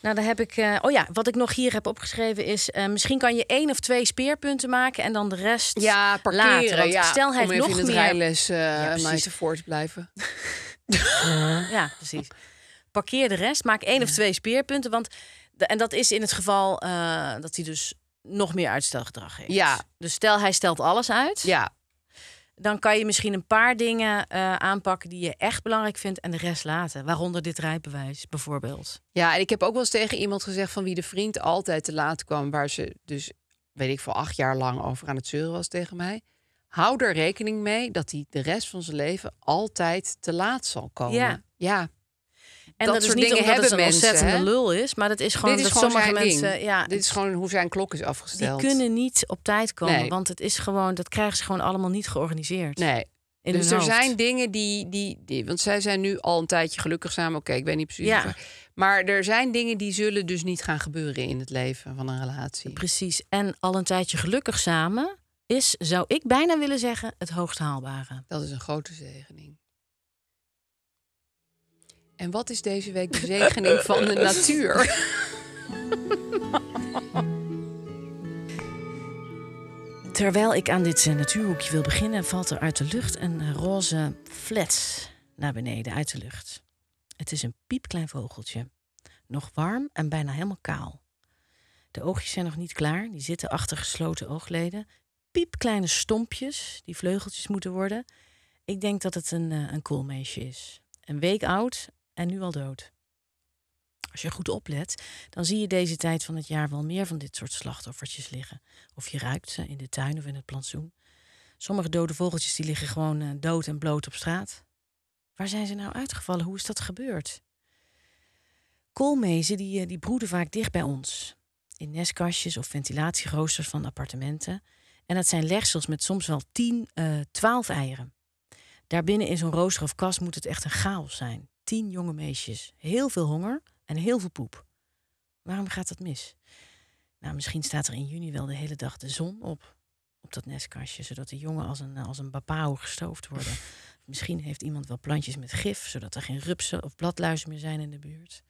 Nou, daar heb ik. Eh, oh ja, wat ik nog hier heb opgeschreven is. misschien kan je één of twee speerpunten maken en dan de rest. Ja, parkeren. Later, want ja, stel hij nog in het Rijles, uh, ja, precies. voort blijven. *laughs* ja, precies. Parkeer de rest. Maak één of twee speerpunten. Want en dat is in het geval eh, dat hij dus nog meer uitstelgedrag heeft. Ja. Dus stel hij stelt alles uit. Ja. Dan kan je misschien een paar dingen eh, aanpakken die je echt belangrijk vindt en de rest laten. Waaronder dit rijbewijs bijvoorbeeld. Ja, en ik heb ook wel eens tegen iemand gezegd van wie de vriend altijd te laat kwam, waar ze dus, weet ik, voor acht jaar lang over aan het zeuren was tegen mij. Hou er rekening mee dat hij de rest van zijn leven altijd te laat zal komen. Ja. ja. En dat, soort dingen hebben het een mensen. lul is, maar dat is gewoon dat sommige mensen. Ja, Dit is gewoon hoe zijn klok is afgesteld. Die kunnen niet op tijd komen, want het is gewoon, dat krijgen ze gewoon allemaal niet georganiseerd. Nee. dus er zijn dingen die, die, die, want zij zijn nu al een tijdje gelukkig samen. Oké, ik weet niet precies. Ja. Maar er zijn dingen die zullen dus niet gaan gebeuren in het leven van een relatie. Precies. En al een tijdje gelukkig samen is, zou ik bijna willen zeggen, het hoogst haalbare. Dat is een grote zegening. En wat is deze week de zegening van de natuur? Terwijl ik aan dit eh, natuurhoekje wil beginnen, valt er uit de lucht een eh, roze flats naar beneden uit de lucht. Het is een piepklein vogeltje, nog warm en bijna helemaal kaal. De oogjes zijn nog niet klaar, die zitten achter gesloten oogleden. Piepkleine stompjes, die vleugeltjes moeten worden. Ik denk dat het een, eh, een koolmeisje is. Een week oud en nu al dood. Als je goed oplet, dan zie je deze tijd van het jaar wel meer van dit soort slachtoffertjes liggen. Of je ruikt ze in de tuin of in het plantsoen. Sommige dode vogeltjes die liggen gewoon eh, dood en bloot op straat. Waar zijn ze nou uitgevallen? Hoe is dat gebeurd? Koolmezen die, eh, die broeden vaak dicht bij ons. In nestkastjes of ventilatieroosters van appartementen. En dat zijn legsels met soms wel 10, uh, 12 eieren. Daarbinnen in zo'n rooster of kast moet het echt een chaos zijn tien jonge meisjes. Heel veel honger en heel veel poep. Waarom gaat dat mis? Nou, misschien staat er in juni wel de hele dag de zon op. Op dat nestkastje, zodat de jongen als een, als een gestoofd worden. *laughs* misschien heeft iemand wel plantjes met gif, zodat er geen rupsen of bladluizen meer zijn in de buurt.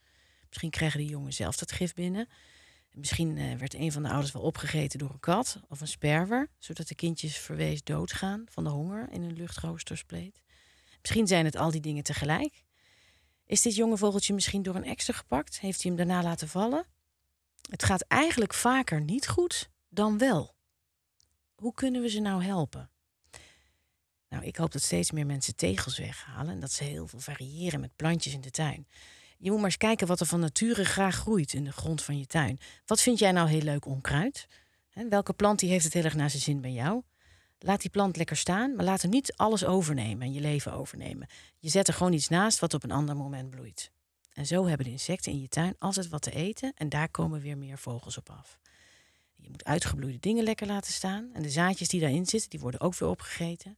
Misschien krijgen de jongen zelf dat gif binnen. Misschien eh, werd een van de ouders wel opgegeten door een kat of een sperwer, zodat de kindjes verwees doodgaan van de honger in een luchtroosterspleet. Misschien zijn het al die dingen tegelijk. Is dit jonge vogeltje misschien door een extra gepakt? Heeft hij hem daarna laten vallen? Het gaat eigenlijk vaker niet goed dan wel. Hoe kunnen we ze nou helpen? Nou, ik hoop dat steeds meer mensen tegels weghalen en dat ze heel veel variëren met plantjes in de tuin. Je moet maar eens kijken wat er van nature graag groeit in de grond van je tuin. Wat vind jij nou heel leuk onkruid? Welke plant die heeft het heel erg naar zijn zin bij jou? Laat die plant lekker staan, maar laat hem niet alles overnemen en je leven overnemen. Je zet er gewoon iets naast wat op een ander moment bloeit. En zo hebben de insecten in je tuin altijd wat te eten en daar komen weer meer vogels op af. Je moet uitgebloeide dingen lekker laten staan en de zaadjes die daarin zitten, die worden ook weer opgegeten.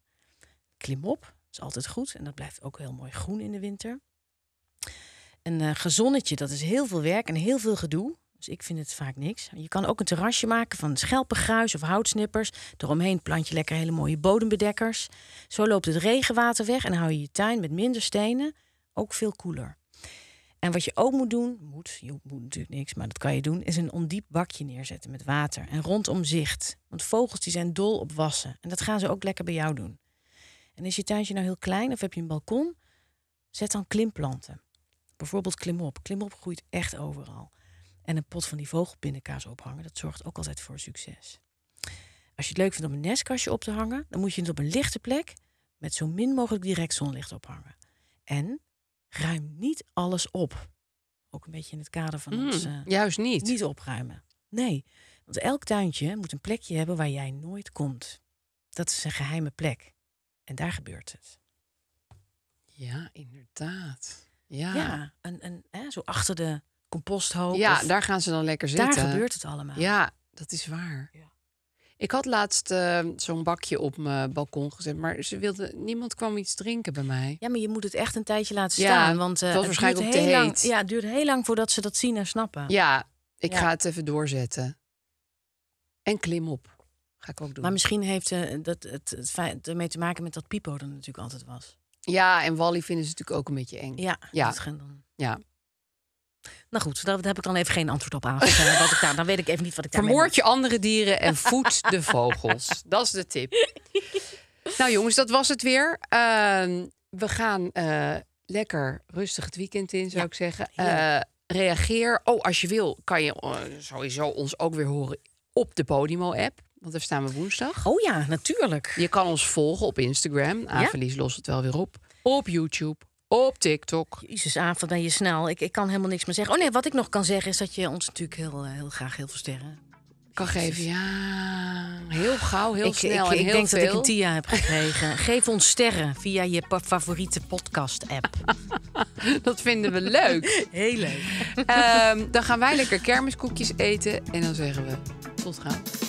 Klim op, dat is altijd goed en dat blijft ook heel mooi groen in de winter. Een eh, gezonnetje, dat is heel veel werk en heel veel gedoe. Dus ik vind het vaak niks. Je kan ook een terrasje maken van schelpengruis of houtsnippers. Eromheen plant je lekker hele mooie bodembedekkers. Zo loopt het regenwater weg en hou je je tuin met minder stenen ook veel koeler. En wat je ook moet doen, moet, je moet natuurlijk niks, maar dat kan je doen, is een ondiep bakje neerzetten met water en rondom zicht. Want vogels die zijn dol op wassen en dat gaan ze ook lekker bij jou doen. En is je tuintje nou heel klein of heb je een balkon, zet dan klimplanten. Bijvoorbeeld klimop. Klimop groeit echt overal en een pot van die vogelpindakaas ophangen. Dat zorgt ook altijd voor succes. Als je het leuk vindt om een nestkastje op te hangen, dan moet je het op een lichte plek met zo min mogelijk direct zonlicht ophangen. En ruim niet alles op. Ook een beetje in het kader van mm, ons. Eh, juist niet. Niet opruimen. Nee, want elk tuintje moet een plekje hebben waar jij nooit komt. Dat is een geheime plek. En daar gebeurt het. Ja, inderdaad. Ja, ja een een zo achter de composthoop. Ja, daar gaan ze dan lekker zitten. Daar gebeurt het allemaal. Ja, dat is waar. Ja. Ik had laatst eh, zo'n bakje op mijn balkon gezet, maar ze wilde, niemand kwam iets drinken bij mij. Ja, maar je moet het echt een tijdje laten staan. want het eh, was waarschijnlijk ook te heet. Lang, ja, het duurt heel lang voordat ze dat zien en snappen. Ja, ik ga het even doorzetten. En klim op. Ga ik ook doen. Maar misschien heeft eh, dat, het, het ermee te maken met dat Pipo er natuurlijk altijd was. Ja, en Wally vinden ze natuurlijk ook een beetje eng. Ja, ja. dat Ja. Nou goed, daar heb ik dan even geen antwoord op aangegeven. *laughs* dan weet ik even niet wat ik daar. Vermoord je andere dieren en *laughs* voed de vogels. Dat is de tip. nou jongens, dat was het weer. Ehm, we gaan eh, lekker rustig het weekend in, zou ik zeggen. Eh, reageer. Oh, als je wil, kan je eh, sowieso ons ook weer horen op de Podimo-app. Want daar staan we woensdag. Oh ja, natuurlijk. Je kan ons volgen op Instagram. Aan ja? lost het wel weer op. Op YouTube op TikTok. avond ben je snel. Ik, ik kan helemaal niks meer zeggen. Oh nee, wat ik nog kan zeggen is dat je ons natuurlijk heel, eh, heel graag heel veel sterren kan geven. Ja, heel gauw, heel ik, snel ik, ik denk dat ik een TIA heb gekregen. *laughs* Geef ons sterren via je favoriete podcast-app. *laughs* dat vinden we leuk. heel leuk. Ehm, dan gaan wij lekker kermiskoekjes eten en dan zeggen we tot gauw.